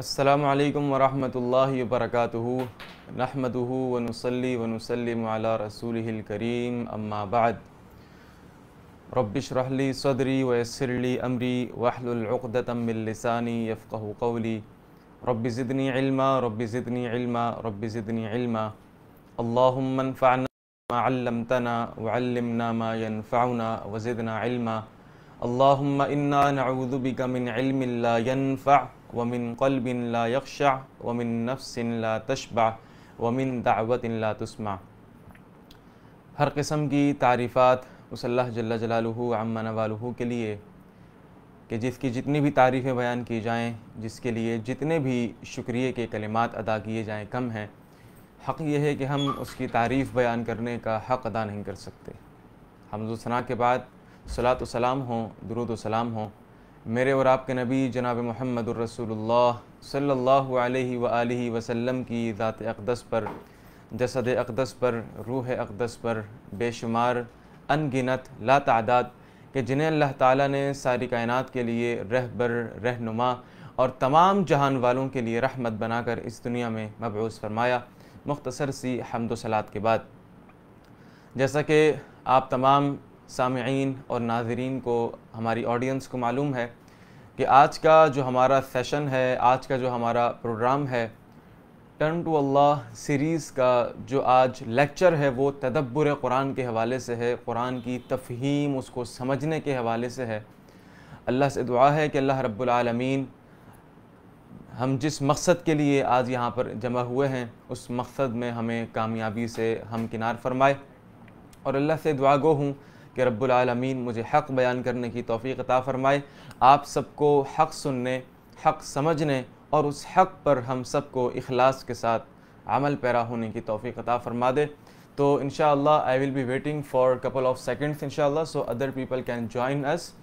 अल्लाम वरहमल वर्क नहमद वनसली वनसलम रसूल करीम अम्माबाद रबिशरहली सदरी वसरली अमरी वाहलतमिलसानी यफ़़ कौली रब ज़िदनी इल्मा रब ज़िदनी इल्मा रब ज़िदनी इल्मा अल्लामफ़ाना वल्लमना मा यनफ़ाउना वज़िदना इल्मा अल्लाहुम्मा इन्ना नऊदुबिका मिन इल्मिल्ला यनफ़ा वमिन कल्ब ला यक्षा वमिन नफ्स ला तशबा वमिन दावत ला तस्मा हर किस्म की तारीफ़ात उस अल्लाह जल्ला जलालहू अमन वालहू के लिए कि जिसकी जितनी भी तारीफ़ें बयान की जाएँ जिसके लिए जितने भी शुक्रिया के कलिमात अदा किए जाएँ कम हैं हक़ यह है कि हम उसकी तारीफ़ बयान करने का हक़ अदा नहीं कर सकते हमदोसना के बाद सलात सलाम हों दरुद सलाम हों मेरे और आपके नबी जनाब मोहम्मद सल्ला वसलम की ज़ात अकदस पर जसद अकदस पर रूह अकदस पर बेशुमार अनगिनत ला तादाद के जिन्हें अल्लाह ताला ने सारी कायनात के लिए रहबर रहनुमा और तमाम जहान वालों के लिए रहमत बनाकर इस दुनिया में मबूस फरमाया मुख्तसर सी हमदोसलात के बाद जैसा कि आप तमाम सामीन और नाजरीन को हमारी ऑडियंस को मालूम है कि आज का जो हमारा सेशन है आज का जो हमारा प्रोग्राम है टर्न टू अल्लाह सीरीज़ का जो आज लेक्चर है वो तदब्बर कुरान के हवाले से है कुरान की तफहीम उसको समझने के हवाले से है अल्लाह से दुआ है कि अल्लाह रब्लम हम जिस मकसद के लिए आज यहाँ पर जमा हुए हैं उस मकसद में हमें कामयाबी से हमकिनार फरमाए और अल्लाह से दुआ गो हूँ कि रब्बुलमीन मुझे हक़ बयान करने की तोफ़ी अता फ़रमाए आप सबको हक़ सुनने हक़ समझने और उस हक़ पर हम सबको अखलास के साथ अमल पैरा होने की तोफ़ी अता फ़रमा दे तो and I will be waiting for couple of seconds and so other people can join us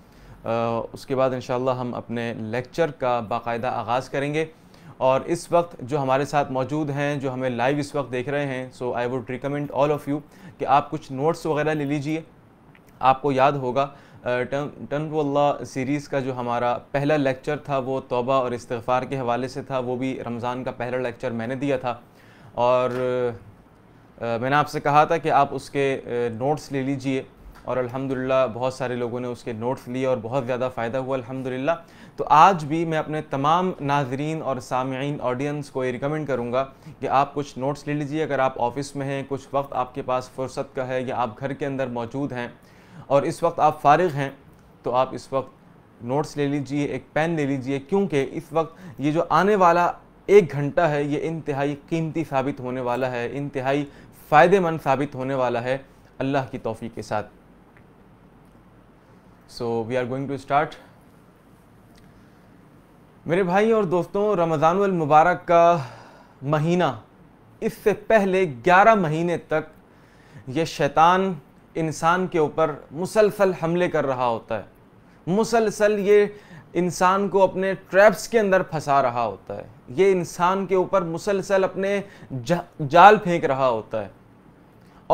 उसके बाद इन हम अपने लेक्चर का बाकायदा आगाज़ करेंगे और इस वक्त जो हमारे साथ मौजूद हैं जो हमें लाइव इस वक्त देख रहे हैं so I would recommend all of you कि आप कुछ नोट्स वगैरह ले लीजिए आपको याद होगा वल्ला सीरीज़ का जो हमारा पहला लेक्चर था वो तोबा और इस्तफ़ार के हवाले से था वो भी रमज़ान का पहला लेक्चर मैंने दिया था और आ, मैंने आपसे कहा था कि आप उसके नोट्स ले लीजिए और अल्हम्दुलिल्लाह बहुत सारे लोगों ने उसके नोट्स लिए और बहुत ज़्यादा फ़ायदा हुआ अल्हम्दुलिल्लाह तो आज भी मैं अपने तमाम नाजरीन और सामीन ऑडियंस को ये रिकमेंड करूँगा कि आप कुछ नोट्स ले लीजिए अगर आप ऑफ़िस में हैं कुछ वक्त आपके पास फुर्सत का है या आप घर के अंदर मौजूद हैं और इस वक्त आप फारग हैं तो आप इस वक्त नोट्स ले लीजिए एक पेन ले लीजिए क्योंकि इस वक्त ये जो आने वाला एक घंटा है ये इंतहाई कीमती साबित होने वाला है इंतहाई फ़ायदेमंद साबित होने वाला है अल्लाह की तोफ़ी के साथ so we are going to start मेरे भाई और दोस्तों रमज़ान मुबारक का महीना इससे पहले 11 महीने तक ये शैतान इंसान के ऊपर मुसलसल हमले कर रहा होता है मुसलसल ये इंसान को अपने ट्रैप्स के अंदर फंसा रहा होता है ये इंसान के ऊपर मुसलसल अपने जा, जाल फेंक रहा होता है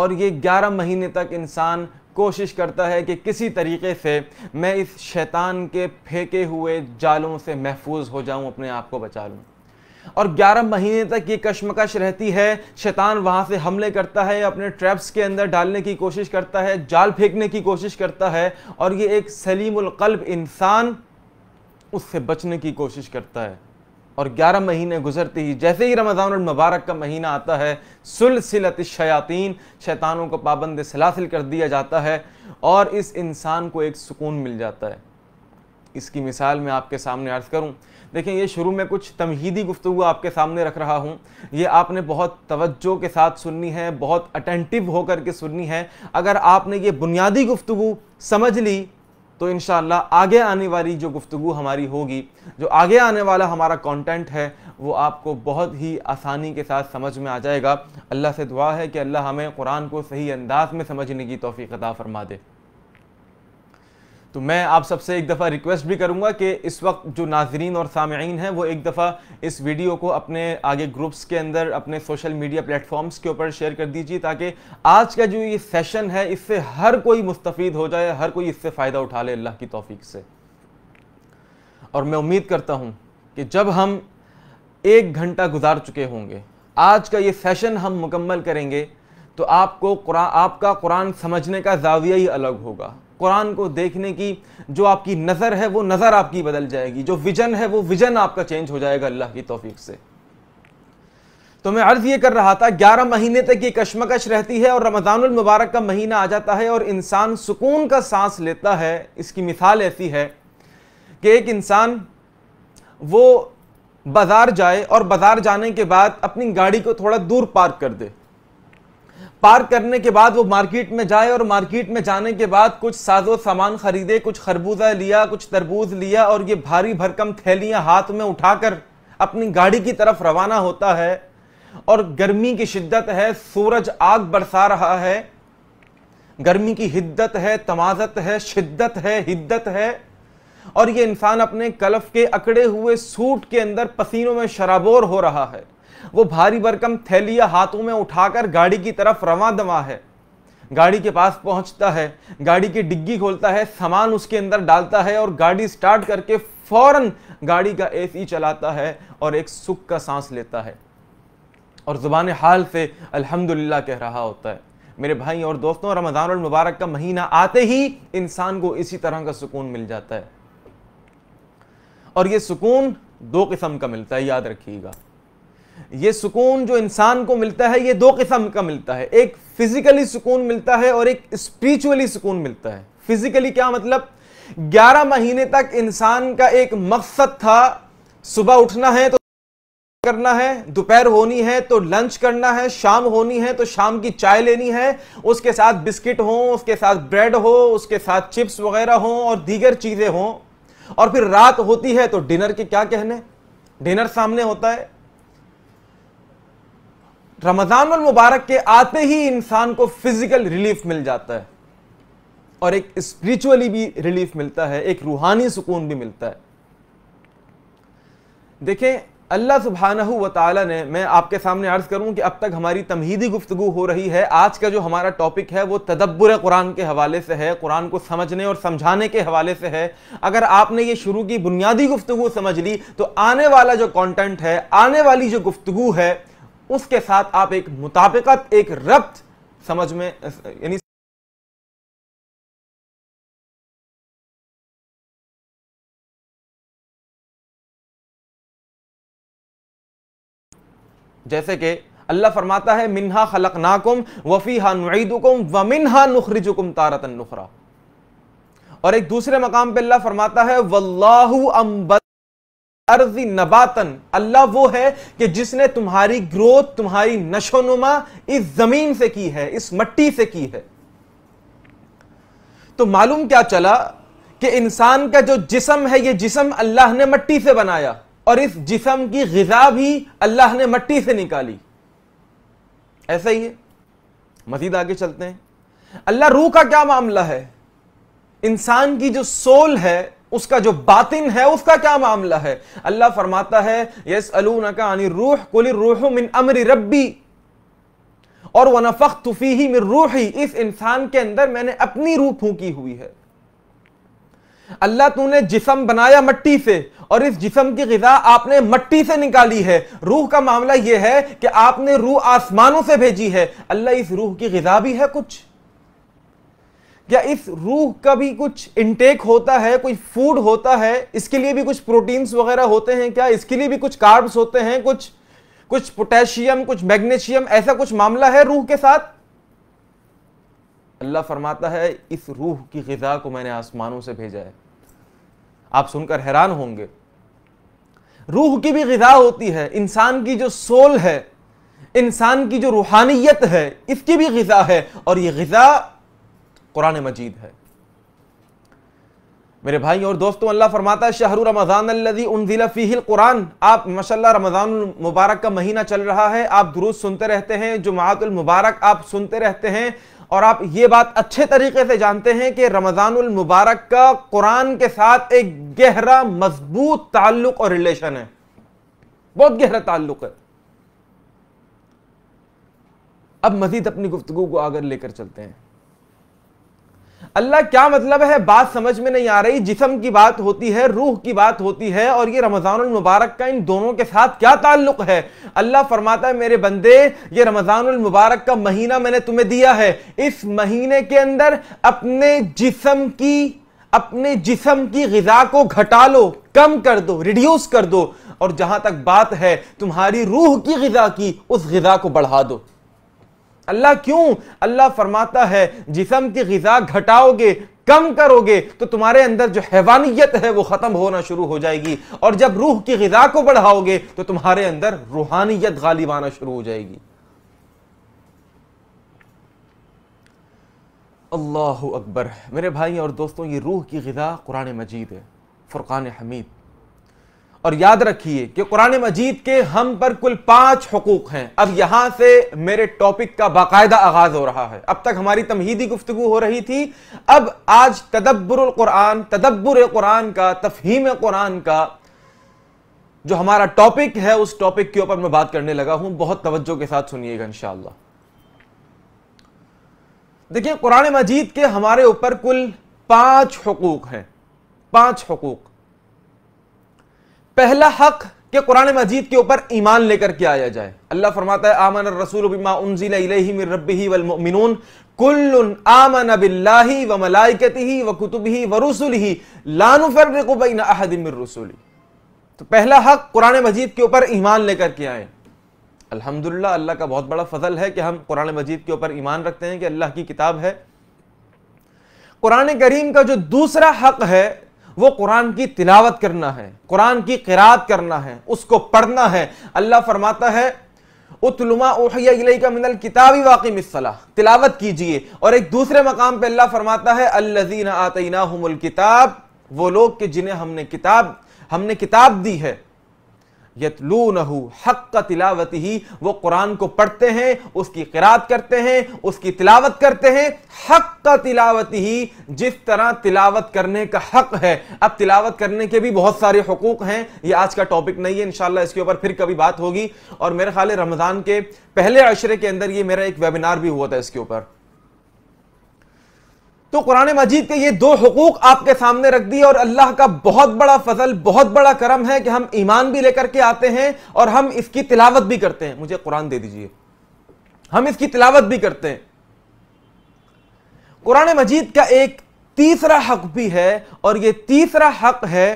और ये 11 महीने तक इंसान कोशिश करता है कि किसी तरीके से मैं इस शैतान के फेंके हुए जालों से महफूज हो जाऊं अपने आप को बचा लूं और 11 महीने तक ये कश्मकश रहती है शैतान वहाँ से हमले करता है अपने ट्रैप्स के अंदर डालने की कोशिश करता है जाल फेंकने की कोशिश करता है और ये एक सलीमकल्ब इंसान उससे बचने की कोशिश करता है और 11 महीने गुजरते ही जैसे ही रमज़ान और मुबारक का महीना आता है सुलसिलत शयातीन शैतानों को पाबंद सलासिल कर दिया जाता है और इस इंसान को एक सुकून मिल जाता है इसकी मिसाल मैं आपके सामने अर्ज़ करूं देखें ये शुरू में कुछ तमहीदी गुफ्तु आपके सामने रख रहा हूँ ये आपने बहुत तवज्जो के साथ सुननी है बहुत अटेंटिव होकर के सुननी है अगर आपने ये बुनियादी गुफ्तु समझ ली तो इन आगे आने वाली जो गुफ्तु हमारी होगी जो आगे आने वाला हमारा कंटेंट है वो आपको बहुत ही आसानी के साथ समझ में आ जाएगा अल्लाह से दुआ है कि अल्लाह हमें कुरान को सही अंदाज में समझने की तोफ़ी अदा फरमा दे तो मैं आप सबसे एक दफ़ा रिक्वेस्ट भी करूँगा कि इस वक्त जो नाजरीन और सामीन हैं वो एक दफ़ा इस वीडियो को अपने आगे ग्रुप्स के अंदर अपने सोशल मीडिया प्लेटफॉर्म्स के ऊपर शेयर कर दीजिए ताकि आज का जो ये सेशन है इससे हर कोई मुस्तफ़ हो जाए हर कोई इससे फ़ायदा उठा ले अल्लाह की तोफ़ी से और मैं उम्मीद करता हूँ कि जब हम एक घंटा गुजार चुके होंगे आज का ये सेशन हम मुकम्मल करेंगे तो आपको कुरा आपका कुरान समझने का जाविया ही अलग होगा कुरान को देखने की जो आपकी नज़र है वो नज़र आपकी बदल जाएगी जो विजन है वो विजन आपका चेंज हो जाएगा अल्लाह की तोफीक से तो मैं अर्ज़ ये कर रहा था ग्यारह महीने तक ये कश्मकश रहती है और मुबारक का महीना आ जाता है और इंसान सुकून का सांस लेता है इसकी मिसाल ऐसी है कि एक इंसान वो बाज़ार जाए और बाज़ार जाने के बाद अपनी गाड़ी को थोड़ा दूर पार्क कर दे पार्क करने के बाद वो मार्केट में जाए और मार्केट में जाने के बाद कुछ साजो सामान खरीदे कुछ खरबूजा लिया कुछ तरबूज लिया और ये भारी भरकम थैलियां हाथ में उठाकर अपनी गाड़ी की तरफ रवाना होता है और गर्मी की शिद्दत है सूरज आग बरसा रहा है गर्मी की हिद्दत है तमाजत है शिद्दत है हिद्दत है और ये इंसान अपने कलफ के अकड़े हुए सूट के अंदर पसीनों में शराबोर हो रहा है वो भारी भरकम थैलिया हाथों में उठाकर गाड़ी की तरफ रवा दवा है गाड़ी के पास पहुंचता है गाड़ी की डिग्गी खोलता है सामान उसके अंदर डालता है और गाड़ी स्टार्ट करके फौरन गाड़ी का एसी चलाता है और एक सुख का सांस लेता है और ज़ुबान हाल से अल्हम्दुलिल्लाह कह रहा होता है मेरे भाई और दोस्तों रमज़ान मुबारक का महीना आते ही इंसान को इसी तरह का सुकून मिल जाता है और ये सुकून दो किस्म का मिलता है याद रखिएगा ये सुकून जो इंसान को मिलता है ये दो किस्म का मिलता है एक फिजिकली सुकून मिलता है और एक स्पिरिचुअली सुकून मिलता है फिजिकली क्या मतलब 11 महीने तक इंसान का एक मकसद था सुबह उठना है तो करना है दोपहर होनी है तो लंच करना है शाम होनी है तो शाम की चाय लेनी है उसके साथ बिस्किट हो उसके साथ ब्रेड हो उसके साथ चिप्स वगैरह हो और दीगर चीजें हों और फिर रात होती है तो डिनर के क्या कहने डिनर सामने होता है रमजान मुबारक के आते ही इंसान को फिजिकल रिलीफ मिल जाता है और एक स्पिरिचुअली भी रिलीफ मिलता है एक रूहानी सुकून भी मिलता है देखें अल्लाह सुबहाना व ने मैं आपके सामने अर्ज करूं कि अब तक हमारी तमहीदी गुफ्तु हो रही है आज का जो हमारा टॉपिक है वो तदब्बर कुरान के हवाले से है कुरान को समझने और समझाने के हवाले से है अगर आपने ये शुरू की बुनियादी गुफ्तु समझ ली तो आने वाला जो कॉन्टेंट है आने वाली जो गुफ्तु है उसके साथ आप एक मुताबिकत एक रब्त समझ में यानी जैसे कि अल्लाह फरमाता है मिन्हा खलक नाकुम वफ़ी हा नुईदुकुम व मिनहा नुखरिजुकुम तारतन नुखरा और एक दूसरे मकाम पे अल्लाह फरमाता है वल्लाहु अंबद अर्जी नबातन अल्लाह वो है कि जिसने तुम्हारी ग्रोथ तुम्हारी नशोनुमा इस जमीन से की है इस मट्टी से की है तो मालूम क्या चला कि इंसान का जो जिसम है ये जिसम अल्लाह ने मट्टी से बनाया और इस जिसम की गजा भी अल्लाह ने मट्टी से निकाली ऐसा ही है मजीद आगे चलते हैं अल्लाह रूह का क्या मामला है इंसान की जो सोल है उसका जो बातिन है उसका क्या मामला है अल्लाह फरमाता है यस अलू का रूह कुल रूह मिन अमर रब्बी और वनफख तुफी ही मिन ही इस इंसान के अंदर मैंने अपनी रूह फूकी हुई है अल्लाह तूने जिसम बनाया मट्टी से और इस जिसम की गजा आपने मट्टी से निकाली है रूह का मामला यह है कि आपने रूह आसमानों से भेजी है अल्लाह इस रूह की गजा भी है कुछ क्या इस रूह का भी कुछ इंटेक होता है कोई फूड होता है इसके लिए भी कुछ प्रोटीन्स वगैरह होते हैं क्या इसके लिए भी कुछ कार्ब्स होते हैं कुछ कुछ पोटेशियम कुछ मैग्नीशियम ऐसा कुछ मामला है रूह के साथ अल्लाह फरमाता है इस रूह की गजा को मैंने आसमानों से भेजा है आप सुनकर हैरान होंगे रूह की भी गजा होती है इंसान की जो सोल है इंसान की जो रूहानियत है इसकी भी गजा है और ये गजा कुरान मजीद है मेरे भाई और दोस्तों अल्लाह फरमाता है शहर रमज़ान कुरान आप माशा रमज़ान मुबारक का महीना चल रहा है आप दुरुस्त सुनते रहते हैं जुमातुल मुबारक आप सुनते रहते हैं और आप ये बात अच्छे तरीके से जानते हैं कि रमज़ानुल मुबारक का कुरान के साथ एक गहरा मजबूत ताल्लुक और रिलेशन है बहुत गहरा ताल्लुक है अब मजीद अपनी गुफ्तु को आगे लेकर चलते हैं अल्लाह क्या मतलब है बात समझ में नहीं आ रही जिसम की बात होती है रूह की बात होती है और ये रमजान मुबारक का इन दोनों के साथ क्या ताल्लुक है अल्लाह फरमाता है मेरे बंदे ये रमजान मुबारक का महीना मैंने तुम्हें दिया है इस महीने के अंदर अपने जिसम की अपने जिसम की गजा को घटा लो कम कर दो रिड्यूस कर दो और जहां तक बात है तुम्हारी रूह की गजा की उस गजा को बढ़ा दो अल्लाह क्यों अल्लाह फरमाता है जिसम की गजा घटाओगे कम करोगे तो तुम्हारे अंदर जो हैवानियत है वो खत्म होना शुरू हो जाएगी और जब रूह की गजा को बढ़ाओगे तो तुम्हारे अंदर रूहानियत गालिब आना शुरू हो जाएगी अल्लाह अकबर मेरे भाई और दोस्तों ये रूह की गजा कुरान मजीद है फुरकान हमीद और याद रखिए कि कुरान मजीद के हम पर कुल पांच हकूक हैं अब यहां से मेरे टॉपिक का बाकायदा आगाज हो रहा है अब तक हमारी तमहीदी गुफ्तु हो रही थी अब आज तदब्बर कुरान तदब्बर कुरान का तफहीम कुरान का जो हमारा टॉपिक है उस टॉपिक के ऊपर मैं बात करने लगा हूं बहुत तवज्जो के साथ सुनिएगा इंशाला देखिए कुरान मजीद के हमारे ऊपर कुल पांच हकूक हैं पांच हकूक पहला हक कि कुरान मजीद के ऊपर ईमान लेकर के आया जाए अल्लाह फरमाता है आमन रसूल तो पहला हक कुरान मजीद के ऊपर ईमान लेकर के आए अल्हम्दुलिल्लाह अल्लाह का बहुत बड़ा फजल है कि हम कुरान मजीद के ऊपर ईमान रखते हैं कि अल्लाह की किताब है कुरान करीम का जो दूसरा हक है वो कुरान की तिलावत करना है कुरान की किरात करना है उसको पढ़ना है अल्लाह फरमाता है उतलुमा का मिनल किताबी वाकिम तिलावत कीजिए और एक दूसरे मकाम पे अल्लाह फरमाता है अल्लजीना आतना किताब वो लोग के जिन्हें हमने किताब हमने किताब दी है यतलू नहू हक का तिलावत ही वो कुरान को पढ़ते हैं उसकी किरात करते हैं उसकी तिलावत करते हैं हक का तिलावत ही जिस तरह तिलावत करने का हक है अब तिलावत करने के भी बहुत सारे हकूक हैं ये आज का टॉपिक नहीं है इंशाल्लाह इसके ऊपर फिर कभी बात होगी और मेरे ख्याल रमज़ान के पहले अशरे के अंदर ये मेरा एक वेबिनार भी हुआ था इसके ऊपर तो कुरान मजीद के ये दो हकूक आपके सामने रख दिए और अल्लाह का बहुत बड़ा फजल बहुत बड़ा करम है कि हम ईमान भी लेकर के आते हैं और हम इसकी तिलावत भी करते हैं मुझे कुरान दे दीजिए हम इसकी तिलावत भी करते हैं कुरान मजीद का एक तीसरा हक भी है और ये तीसरा हक है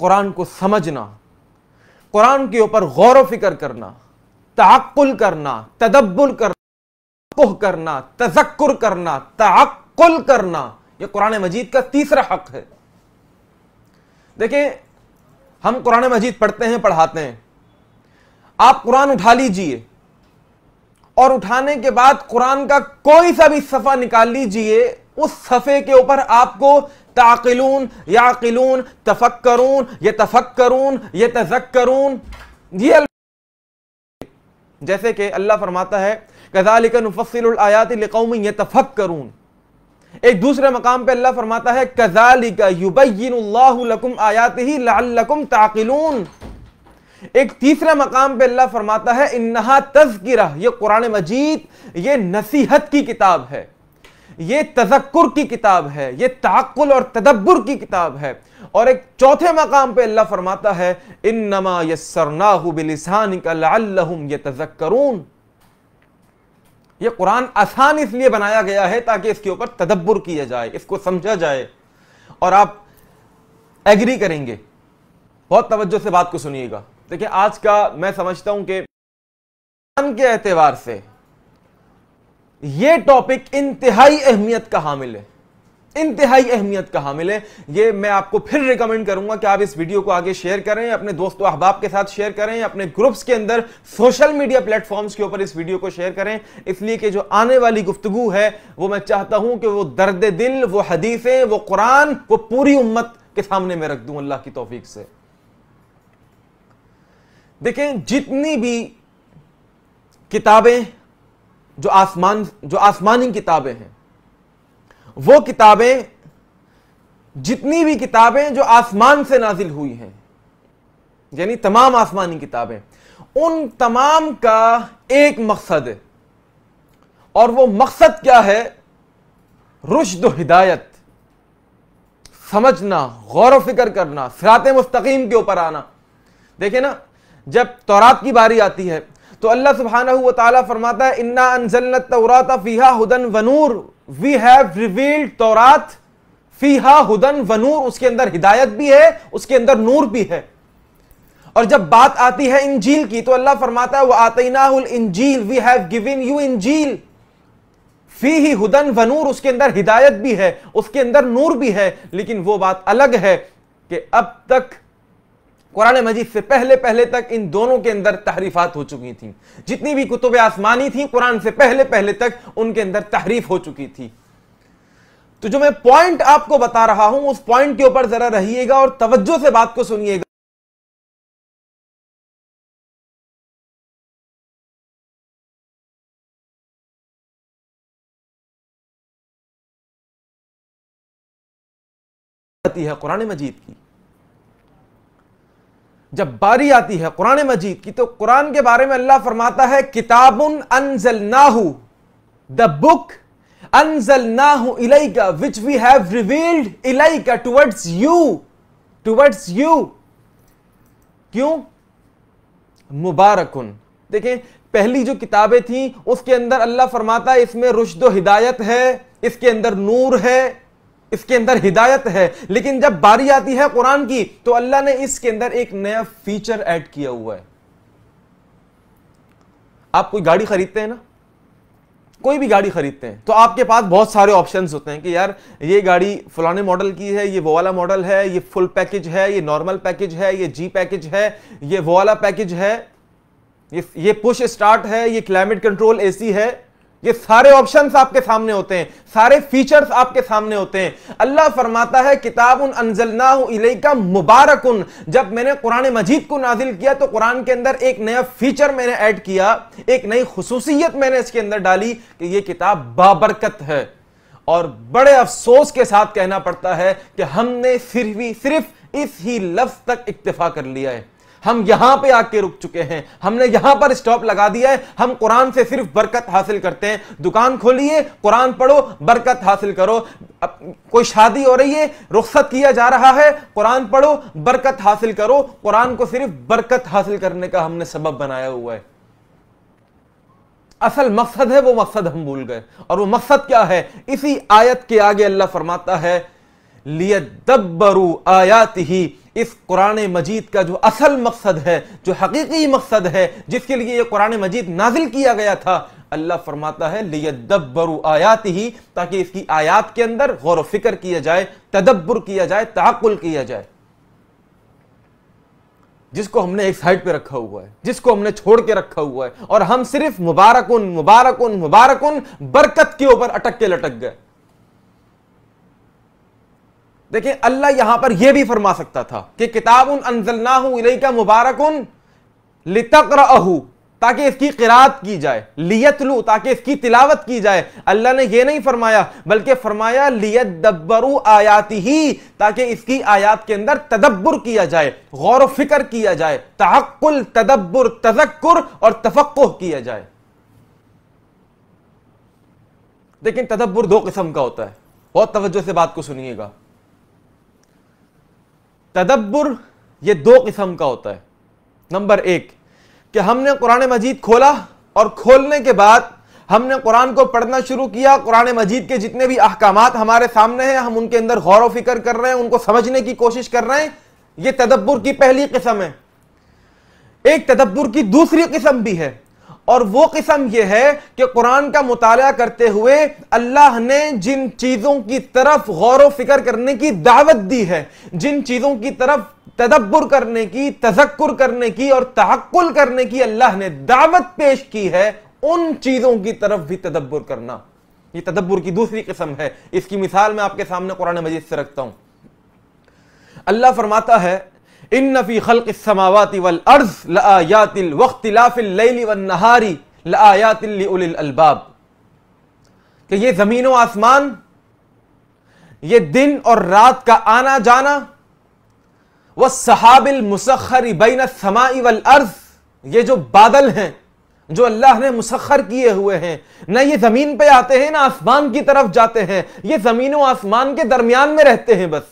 कुरान को समझना कुरान के ऊपर गौर व फिक्र करना ताक्ल करना तदब्बुल करना तवक्कुह करना तजक्कुर करना ताक्कुल करना यह कुरान मजीद का तीसरा हक है देखिए हम कुरान मजीद पढ़ते हैं पढ़ाते हैं आप कुरान उठा लीजिए और उठाने के बाद कुरान का कोई सा भी सफ़ा निकाल लीजिए उस सफ़े के ऊपर आपको ताकिलून याकिलून तफक्करून ये तफक्करून ये तजक्करून ये जैसे कि अल्लाह फरमाता है कज़ालिकफ़सिलआयातम यतफ़क करून एक दूसरे मकाम पर अल्लाह फरमाता है कज़ालिका युबैनकुम आयात ही लकुम ताकिलून एक तीसरे मकाम पे अल्लाह फरमाता है इन्हा तस्किरा ये कुरान मजीद ये नसीहत की किताब है ये तजक्र की किताब है ये ताकुल और तदब्बर की किताब है और एक चौथे मकाम पे अल्लाह फरमाता है इन नमा यसरना बिलिसान का लाल ये तजक्रून ये कुरान आसान इसलिए बनाया गया है ताकि इसके ऊपर तदब्बर किया जाए इसको समझा जाए और आप एग्री करेंगे बहुत तवज्जो से बात को सुनिएगा देखिए आज का मैं समझता हूं कि के एतवार से यह टॉपिक इंतहाई अहमियत का हामिल है इंतहाई अहमियत का हामिल है ये मैं आपको फिर रिकमेंड करूंगा कि आप इस वीडियो को आगे शेयर करें अपने दोस्तों अहबाब के साथ शेयर करें अपने ग्रुप्स के अंदर सोशल मीडिया प्लेटफॉर्म्स के ऊपर इस वीडियो को शेयर करें इसलिए कि जो आने वाली गुफ्तगु है वो मैं चाहता हूं कि वो दर्द दिल वो हदीफें वो कुरान वो पूरी उम्मत के सामने में रख दूं अल्लाह की तोफीक से देखें जितनी भी किताबें जो आसमान जो आसमानी किताबें हैं वो किताबें जितनी भी किताबें जो आसमान से नाजिल हुई हैं यानी तमाम आसमानी किताबें उन तमाम का एक मकसद है और वो मकसद क्या है रुशद हिदायत समझना गौर फिक्र करना सरात मुस्तकीम के ऊपर आना देखे ना जब तौरात की बारी आती है तो अल्लाह सुबहाना हुआ ताला फरमाता है इन्ना अनजलत तौरात फ़ीहा हुदन वनूर वी हैव रिवील्ड तौरात फीहा हुदन व नूर उसके अंदर हिदायत भी है उसके अंदर नूर भी है और जब बात आती है इंजील की तो अल्लाह फरमाता है वह आतनाहुल इंजील वी हैव गिविन यू इंजील फी ही हुदन वनूर उसके अंदर हिदायत भी है उसके अंदर नूर भी है लेकिन वो बात अलग है कि अब तक कुरान मजीद से पहले पहले तक इन दोनों के अंदर तहरीफात हो चुकी थी जितनी भी कुतुब आसमानी थी कुरान से पहले पहले तक उनके अंदर तहरीफ हो चुकी थी तो जो मैं पॉइंट आपको बता रहा हूं उस पॉइंट के ऊपर जरा रहिएगा और तवज्जो से बात को सुनिएगा है कुरान मजीद की जब बारी आती है कुरान मजीद की तो कुरान के बारे में अल्लाह फरमाता है किताबुन अनजल नाहू द बुक अनजल नाहू इलाइका विच वी हैव रिवील्ड इलाइका टुवर्ड्स यू टुवर्ड्स यू क्यों मुबारकुन देखें पहली जो किताबें थी उसके अंदर अल्लाह फरमाता है इसमें रुशद हिदायत है इसके अंदर नूर है इसके अंदर हिदायत है लेकिन जब बारी आती है कुरान की तो अल्लाह ने इसके अंदर एक नया फीचर ऐड किया हुआ है आप कोई गाड़ी खरीदते हैं ना कोई भी गाड़ी खरीदते हैं तो आपके पास बहुत सारे ऑप्शंस होते हैं कि यार ये गाड़ी फलाने मॉडल की है ये वो वाला मॉडल है ये फुल पैकेज है ये नॉर्मल पैकेज है ये जी पैकेज है ये वो वाला पैकेज है ये ये पुश स्टार्ट है ये क्लाइमेट कंट्रोल एसी है ये सारे ऑप्शंस आपके सामने होते हैं सारे फीचर्स आपके सामने होते हैं अल्लाह फरमाता है किताब उन अनजलना का मुबारक उन जब मैंने कुरान मजीद को नाजिल किया तो कुरान के अंदर एक नया फीचर मैंने ऐड किया एक नई खसूसियत मैंने इसके अंदर डाली कि यह किताब बाबरकत है और बड़े अफसोस के साथ कहना पड़ता है कि हमने सिर्फ ही सिर्फ इस ही लफ्ज तक इक्तफा कर लिया है हम यहां पे आके रुक चुके हैं हमने यहां पर स्टॉप लगा दिया है हम कुरान से सिर्फ बरकत हासिल करते हैं दुकान खोलिए कुरान पढ़ो बरकत हासिल करो अब कोई शादी हो रही है रुख्सत किया जा रहा है कुरान पढ़ो बरकत हासिल करो कुरान को सिर्फ बरकत हासिल करने का हमने सबब बनाया हुआ है असल मकसद है वो मकसद हम भूल गए और वो मकसद क्या है इसी आयत के आगे अल्लाह फरमाता है दबरू आयात ही इस कुरान मजीद का जो असल मकसद है जो हकीकी मकसद है जिसके लिए ये कुरान मजीद नाजिल किया गया था अल्लाह फरमाता है लियदब्बरु आयात ही ताकि इसकी आयात के अंदर गौर फिक्र किया जाए तदब्बर किया जाए ताकुल किया जाए जिसको हमने एक साइड पे रखा हुआ है जिसको हमने छोड़ के रखा हुआ है और हम सिर्फ मुबारक मुबारक मुबारक बरकत के ऊपर अटक के लटक गए देखिए अल्लाह यहां पर यह भी फरमा सकता था कि किताब उन अनजलना का मुबारक उन लितकरहू ताकि इसकी किरात की जाए लियत लू ताकि इसकी तिलावत की जाए अल्लाह ने यह नहीं फरमाया बल्कि फरमाया लियत दब्बरू आयाति ही ताकि इसकी आयात के अंदर तदब्बर किया जाए गौर फिक्र किया जाए तहक्ल तदब्बर तजक्र और तफक् किया जाए लेकिन तदब्बर दो किस्म का होता है बहुत तवज्जो से बात को सुनिएगा तदब्बर ये दो किस्म का होता है नंबर एक कि हमने कुरान मजीद खोला और खोलने के बाद हमने कुरान को पढ़ना शुरू किया कुरान मजीद के जितने भी अहकाम हमारे सामने हैं हम उनके अंदर गौर फिक्र कर रहे हैं उनको समझने की कोशिश कर रहे हैं ये तदब्बर की पहली किस्म है एक तदब्बर की दूसरी किस्म भी है और वो किस्म यह है कि कुरान का मुताल करते हुए अल्लाह ने जिन चीज़ों की तरफ गौर व फिक्र करने की दावत दी है जिन चीज़ों की तरफ तदब्बर करने की तजक्र करने की और तहक्ल करने की अल्लाह ने दावत पेश की है उन चीज़ों की तरफ भी तदब्बर करना ये तदब्बर की दूसरी किस्म है इसकी मिसाल मैं आपके सामने कुरान मजीद से रखता हूं अल्लाह फरमाता है इन नफ़ी खल्क समावती वल अर्ज लयातिल वख्तिलाफिल नहारी लयातिल अलबाब कि ये ज़मीन व आसमान ये दिन और रात का आना जाना वह सहाबिल मुसखर बैन समाई वल अर्ज ये जो बादल हैं जो अल्लाह ने मुसखर किए हुए हैं ना ये ज़मीन पे आते हैं ना आसमान की तरफ जाते हैं ये ज़मीन व आसमान के दरमियान में रहते हैं बस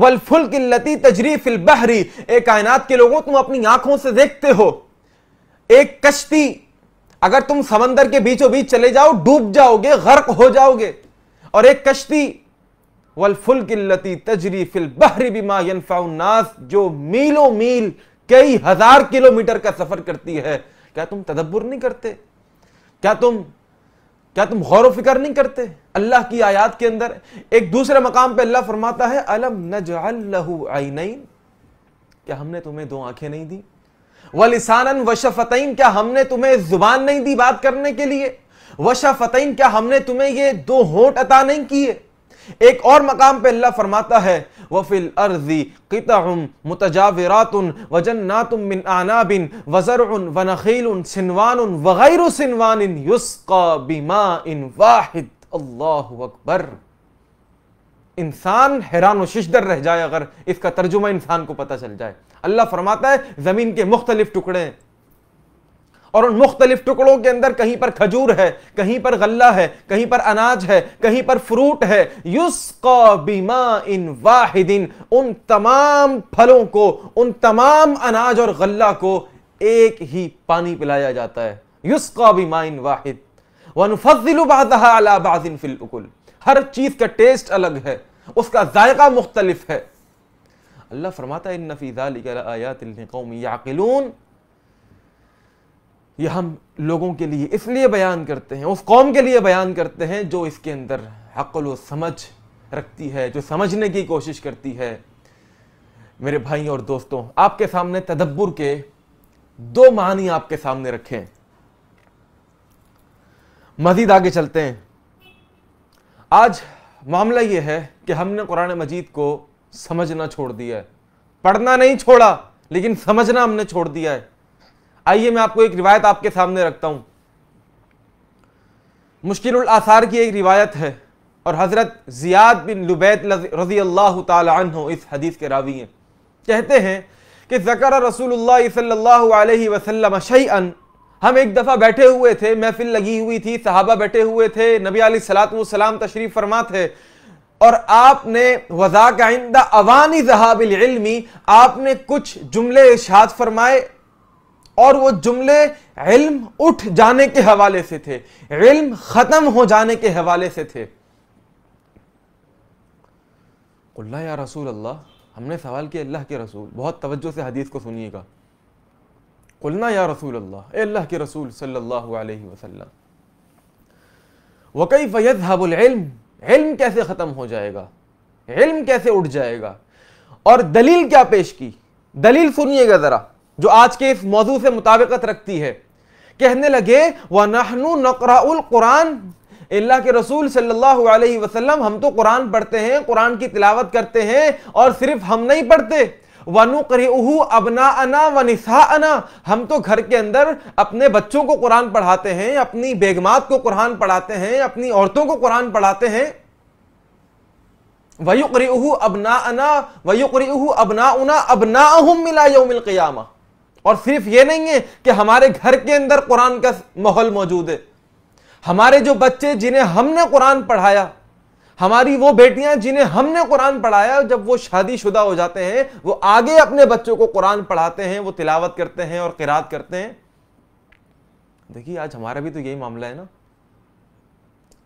वलफुल किल्लती तजरीफ बहरी ए कायनात के लोगों तुम अपनी आंखों से देखते हो एक कश्ती अगर तुम समंदर के बीचों बीच चले जाओ डूब जाओगे गर्क हो जाओगे और एक कश्ती वलफुल किल्लती तजरीफ बहरी बिमा यनफाउन्नास जो मीलों मील कई हजार किलोमीटर का सफर करती है क्या तुम तदब्बर नहीं करते क्या तुम क्या तुम गौर फिक्र नहीं करते अल्लाह की आयात के अंदर एक दूसरे मकाम पे अल्लाह फरमाता है अलम क्या हमने तुम्हें दो आंखें नहीं दी वलिसान वशफतईन क्या हमने तुम्हें जुबान नहीं दी बात करने के लिए वशफतईन क्या हमने तुम्हें ये दो होंठ अता नहीं किए एक और मकाम पे अल्लाह फरमाता है वफिल अर्जी कितम मुतजावरातन वजन्नातुम मिन आनाबिन वज़र वनखील सिनवान वग़ैर सिनवान युस्का बिमा इन वाहिद अल्लाह अकबर इंसान हैरान शिशदर रह जाए अगर इसका तर्जुमा इंसान को पता चल जाए अल्लाह फरमाता है ज़मीन के मुख्तलिफ टुकड़े और उन मुख्तलिफ टुकड़ों के अंदर कहीं पर खजूर है कहीं पर गल्ला है कहीं पर अनाज है कहीं पर फ्रूट है युस्का बीमा इन वाहिदिन उन तमाम फलों को उन तमाम अनाज और गल्ला को एक ही पानी पिलाया जाता है युस्का बीमा इन वाहिद फिल फिलकुल हर चीज का टेस्ट अलग है उसका जायका मुख्तलिफ है अल्लाह फरमाता है नफीज़ालिकौम याकिलून ये हम लोगों के लिए इसलिए बयान करते हैं उस कौम के लिए बयान करते हैं जो इसके अंदर अक्ल समझ रखती है जो समझने की कोशिश करती है मेरे भाई और दोस्तों आपके सामने तदब्बर के दो मानी आपके सामने रखें मजीद आगे चलते हैं आज मामला यह है कि हमने कुरान मजीद को समझना छोड़ दिया है पढ़ना नहीं छोड़ा लेकिन समझना हमने छोड़ दिया है आइए मैं आपको एक रिवायत आपके सामने रखता हूं मुश्किल आसार की एक रिवायत है और हज़रत ज़ियाद बिन लुबैत रजी अल्लाह तु इस हदीस के रावी हैं कहते हैं कि ज़कर रसूल सल्लल्लाहु शही अन हम एक दफ़ा बैठे हुए थे महफिल लगी हुई थी साहबा बैठे हुए थे नबी आल सलातम तशरीफ़ फरमा थे और आपने वजाक आइंदा अवानी जहाबिलमी आपने कुछ जुमले इशाद फरमाए और वो जुमले इल्म उठ जाने के हवाले से थे इल्म खत्म हो जाने के हवाले से थे कुल्ला या रसूल अल्लाह हमने सवाल किया अल्लाह के रसूल बहुत तवज्जो से हदीस को सुनिएगा कुलना या रसूल अल्लाह अल्लाह के रसूल सल्लल्लाहु अलैहि वसल्लम वकई फ़यजहाबुल इल्म इल्म कैसे ख़त्म हो जाएगा इल्म कैसे उठ जाएगा और दलील क्या पेश की दलील सुनिएगा ज़रा जो आज के इस मौजू से मुताबिकत रखती है कहने लगे व नहनु नकराउल कुरान अल्लाह के रसूल सल्लल्लाहु अलैहि वसल्लम हम तो कुरान पढ़ते हैं कुरान की तिलावत करते हैं और सिर्फ हम नहीं पढ़ते वनु वनुकरहू अबना अना व अना हम तो घर के अंदर अपने बच्चों को कुरान पढ़ाते हैं अपनी बेगमात को कुरान पढ़ाते हैं अपनी औरतों को कुरान पढ़ाते हैं वयु वयुकरहू अबना अना वयु वयुकरहू अबना उना अबना अहम मिला यो मिल क़यामा और सिर्फ ये नहीं है कि हमारे घर के अंदर कुरान का माहौल मौजूद है हमारे जो बच्चे जिन्हें हमने कुरान पढ़ाया हमारी वो बेटियां जिन्हें हमने कुरान पढ़ाया जब वो शादीशुदा हो जाते हैं वो आगे अपने बच्चों को कुरान पढ़ाते हैं वो तिलावत करते हैं और किरात करते हैं देखिए आज हमारा भी तो यही मामला है ना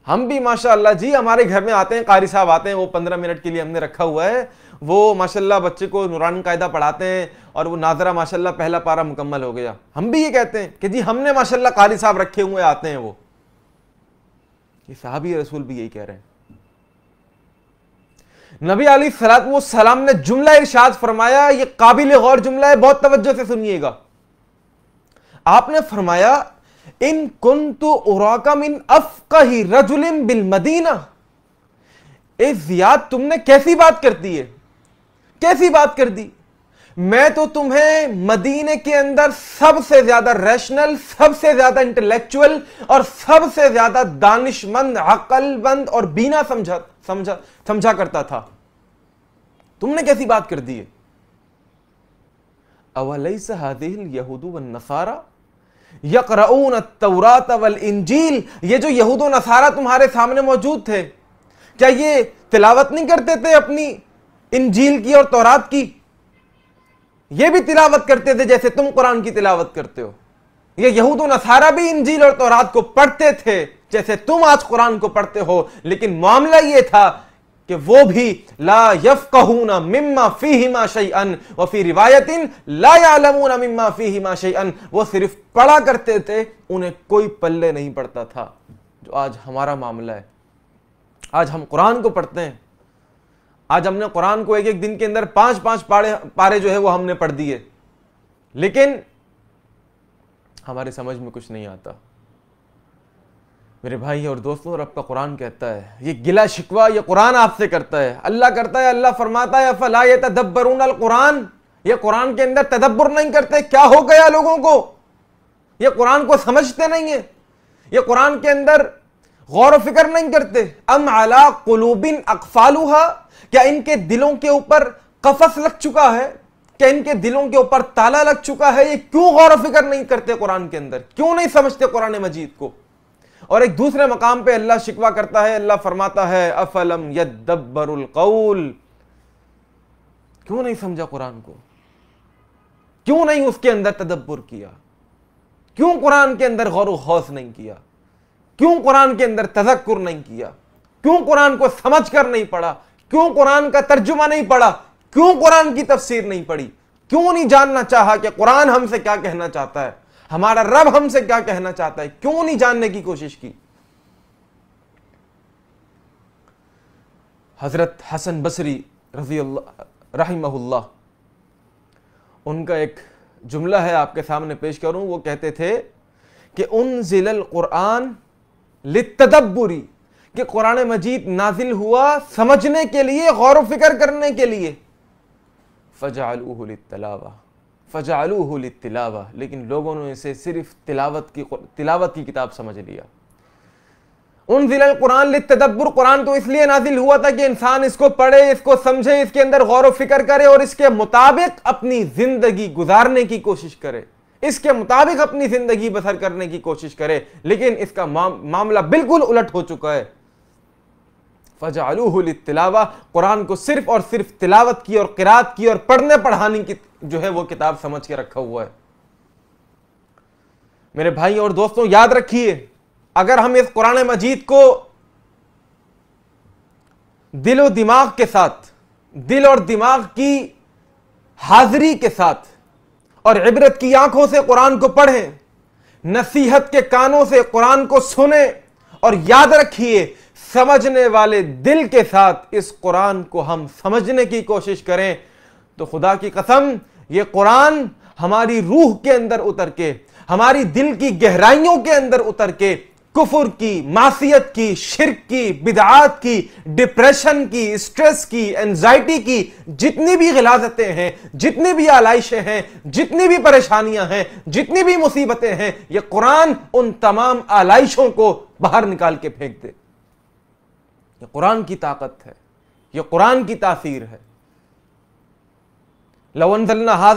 हम भी माशाल्लाह जी हमारे घर में आते हैं कारी साहब आते हैं वो पंद्रह मिनट के लिए हमने रखा हुआ है वो माशाल्लाह बच्चे को नुरान कायदा पढ़ाते हैं और वो नाजरा माशाल्लाह पहला पारा मुकम्मल हो गया हम भी ये कहते हैं कि जी हमने माशाल्लाह कारी साहब रखे हुए आते हैं वो ये साहबी रसूल भी यही कह रहे हैं नबी अली सलात सलाम ने जुमला इर्शाद फरमाया ये काबिल गौर जुमला है बहुत तवज्जो से सुनिएगा आपने फरमाया इन कुंतु तो उराकम इन अफ रजुलिम बिल मदीना इस तुमने कैसी बात कर दी है कैसी बात कर दी मैं तो तुम्हें मदीने के अंदर सबसे ज्यादा रैशनल सबसे ज्यादा इंटेलेक्चुअल और सबसे ज्यादा दानिशमंद अकलमंद और बीना समझा समझा समझा करता था तुमने कैसी बात कर दी है अवलई सहादिल यहूदू व नसारा यकरऊन तौरात वल इंजील ये जो यहूद नसारा तुम्हारे सामने मौजूद थे क्या ये तिलावत नहीं करते थे अपनी इंजील की और तौरात की ये भी तिलावत करते थे जैसे तुम कुरान की तिलावत करते हो ये यहूद नसारा भी इंजील और तौरात को पढ़ते थे जैसे तुम आज कुरान को पढ़ते हो लेकिन मामला यह था कि वो भी ला यफ ना मिम्मा फी हिमा शई अन व फी इन ला ना मिम्मा फी हिमा शई अन वो सिर्फ पढ़ा करते थे उन्हें कोई पल्ले नहीं पड़ता था जो आज हमारा मामला है आज हम कुरान को पढ़ते हैं आज हमने कुरान को एक एक दिन के अंदर पांच पांच पारे पारे जो है वो हमने पढ़ दिए लेकिन हमारे समझ में कुछ नहीं आता मेरे भाई और दोस्तों रब का कुरान कहता है ये गिला शिकवा ये कुरान आपसे करता है अल्लाह करता है अल्लाह फरमाता है फला ये तदब्बरून अल कुरान ये कुरान के अंदर तदब्बर नहीं करते क्या हो गया लोगों को ये कुरान को समझते नहीं है ये कुरान के अंदर गौर फिक्र नहीं करते अम अला कुलूबिन अकफालूहा क्या इनके दिलों के ऊपर कफस लग चुका है क्या इनके दिलों के ऊपर ताला लग चुका है ये क्यों गौर फिक्र नहीं करते कुरान के अंदर क्यों नहीं समझते कुरान मजीद को और एक दूसरे मकाम पे अल्लाह शिकवा करता है अल्लाह फरमाता है अफलम यदबर कौल क्यों नहीं समझा कुरान को क्यों नहीं उसके अंदर तदब्बर किया क्यों कुरान के अंदर गौर वौस नहीं किया क्यों कुरान के अंदर तजक्र नहीं किया क्यों कुरान को समझ कर नहीं पढ़ा क्यों कुरान का तर्जुमा नहीं पढ़ा क्यों कुरान की तफसीर नहीं पढ़ी क्यों नहीं जानना चाहा कि कुरान हमसे क्या कहना चाहता है हमारा रब हमसे क्या कहना चाहता है क्यों नहीं जानने की कोशिश की हजरत हसन बसरी रजी रहीमहुल्ला उनका एक जुमला है आपके सामने पेश करूं वो कहते थे कि उन जिल कुरान लितदब्बुरी कि कुरान मजीद नाजिल हुआ समझने के लिए गौर फिक्र करने के लिए फजाल तलावा फ़जालू तिलावा लेकिन लोगों ने इसे सिर्फ तिलावत की तिलावत की किताब समझ लिया उन जिला कुरान तदब्बर कुरान तो इसलिए नाजिल हुआ था कि इंसान इसको पढ़े इसको समझे इसके अंदर गौर फिक्र करे और इसके मुताबिक अपनी जिंदगी गुजारने की कोशिश करे इसके मुताबिक अपनी जिंदगी बसर करने की कोशिश करे लेकिन इसका मा, मामला बिल्कुल उलट हो चुका है फजालूह तिलावा कुरान को सिर्फ और सिर्फ तिलावत की और किरात की और पढ़ने पढ़ाने की जो है वो किताब समझ के रखा हुआ है मेरे भाई और दोस्तों याद रखिए अगर हम इस कुरान मजीद को दिलो दिमाग के साथ दिल और दिमाग की हाजिरी के साथ और इबरत की आंखों से कुरान को पढ़ें नसीहत के कानों से कुरान को सुने और याद रखिए समझने वाले दिल के साथ इस कुरान को हम समझने की कोशिश करें तो खुदा की कसम ये कुरान हमारी रूह के अंदर उतर के हमारी दिल की गहराइयों के अंदर उतर के कुफर की मासीत की शिरक की बिदात की डिप्रेशन की स्ट्रेस की एनजाइटी की जितनी भी गिलाजतें हैं जितनी भी आलाइशें हैं जितनी भी परेशानियां हैं जितनी भी मुसीबतें हैं यह कुरान उन तमाम आलाइशों को बाहर निकाल के फेंक दे यह कुरान की ताकत है यह कुरान की तासीर है हमारा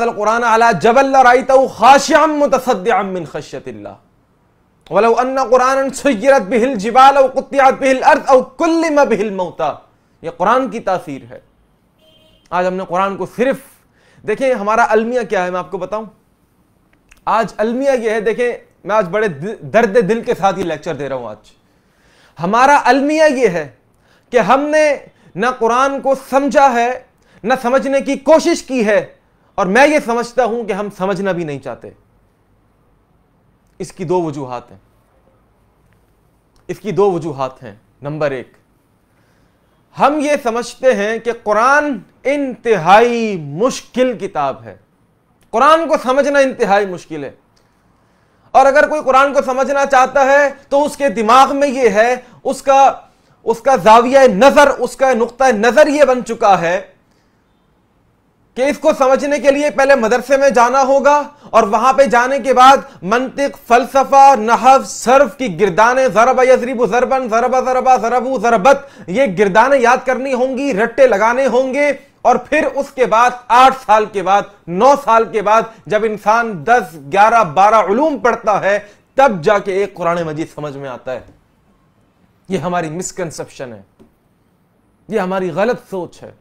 अलमिया क्या है मैं आपको बताऊं आज अलमिया यह है देखें मैं आज बड़े दर्द दिल के साथ लेक्चर दे रहा हूं आज हमारा अलमिया यह है कि हमने ना कुरान को समझा है न समझने की कोशिश की है और मैं ये समझता हूं कि हम समझना भी नहीं चाहते इसकी दो वजूहत हैं इसकी दो वजूहत हैं नंबर एक हम ये समझते हैं कि कुरान इंतहाई मुश्किल किताब है कुरान को समझना इंतहाई मुश्किल है और अगर कोई कुरान को समझना चाहता है तो उसके दिमाग में यह है उसका उसका जाविया नज़र उसका नुकता नज़र यह बन चुका है कि इसको समझने के लिए पहले मदरसे में जाना होगा और वहां पे जाने के बाद मंतिक फलसफा नहव सर्फ की गिरदाने जरबा यजरीबू जरबन जरबा जरबा जरबू जरबत ये गिरदाने याद करनी होंगी रट्टे लगाने होंगे और फिर उसके बाद आठ साल के बाद नौ साल के बाद जब इंसान दस ग्यारह बारह उलूम पढ़ता है तब जाके एक कुरान मजीद समझ में आता है यह हमारी मिसकनसेप्शन है यह हमारी गलत सोच है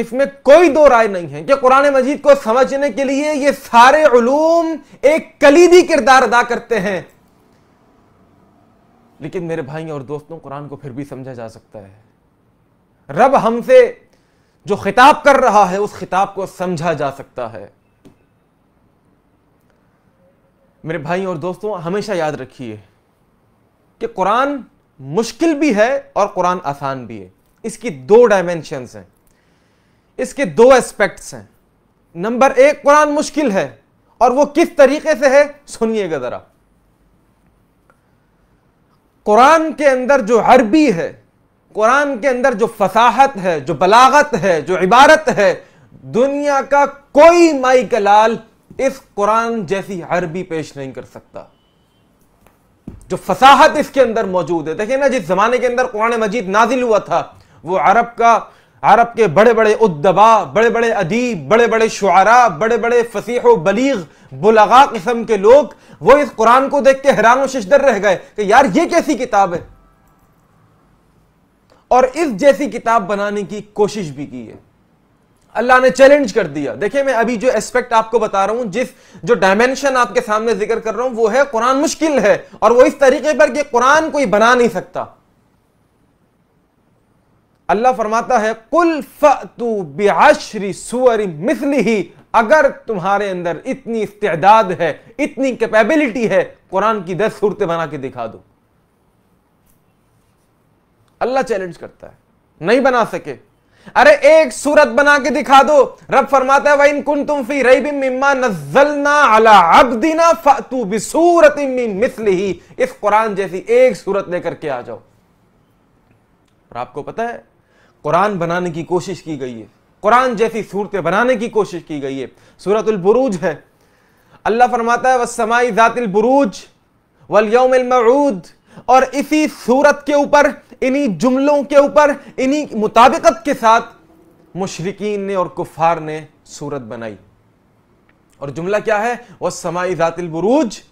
इसमें कोई दो राय नहीं है कि कुरान मजीद को समझने के लिए ये सारे ूम एक कलीदी किरदार अदा करते हैं लेकिन मेरे भाई और दोस्तों कुरान को फिर भी समझा जा सकता है रब हमसे जो खिताब कर रहा है उस खिताब को समझा जा सकता है मेरे भाई और दोस्तों हमेशा याद रखिए कि कुरान मुश्किल भी है और कुरान आसान भी है इसकी दो डायमेंशंस हैं इसके दो एस्पेक्ट्स हैं नंबर एक कुरान मुश्किल है और वो किस तरीके से है सुनिएगा जरा कुरान के अंदर जो अरबी है कुरान के अंदर जो फसाहत है जो बलागत है जो इबारत है दुनिया का कोई माई कलाल इस कुरान जैसी अरबी पेश नहीं कर सकता जो फसाहत इसके अंदर मौजूद है देखिए ना जिस जमाने के अंदर कुरान मजीद नाजिल हुआ था वो अरब का अरब के बड़े बड़े उद्दबा बड़े बड़े अदीब बड़े बड़े शुरा बड़े बड़े फसीह बलीग बुलगा किस्म के लोग वो इस कुरान को देख के हैरान शशदर रह गए कि यार ये कैसी किताब है और इस जैसी किताब बनाने की कोशिश भी की है अल्लाह ने चैलेंज कर दिया देखिए मैं अभी जो एस्पेक्ट आपको बता रहा हूं जिस जो डायमेंशन आपके सामने जिक्र कर रहा हूं वो है कुरान मुश्किल है और वो इस तरीके पर कि कुरान कोई बना नहीं सकता अल्लाह फरमाता है कुल फू बेआशरी सुअर मिसली ही अगर तुम्हारे अंदर इतनी इस्तेदाद है इतनी कैपेबिलिटी है कुरान की दस सूरतें बना के दिखा दो अल्लाह चैलेंज करता है नहीं बना सके अरे एक सूरत बना के दिखा दो रब फरमाता है वही कुन तुम फी रही भी मिम्मा नजलना अला अब्दीना फातू बिसूरत मिसली ही इस कुरान जैसी एक सूरत लेकर के आ जाओ और आपको पता है कुरान बनाने की कोशिश की गई है कुरान जैसी सूरतें बनाने की कोशिश की गई है सूरतुलबरूज है अल्लाह फरमाता है वसमाई ज़ातिलबरूज वलयमूद और इसी सूरत के ऊपर इन्हीं जुमलों के ऊपर इन्हीं मुताबिकत के साथ मुशरकिन ने और कुफार ने सूरत बनाई और जुमला क्या है वह समाई बुरूज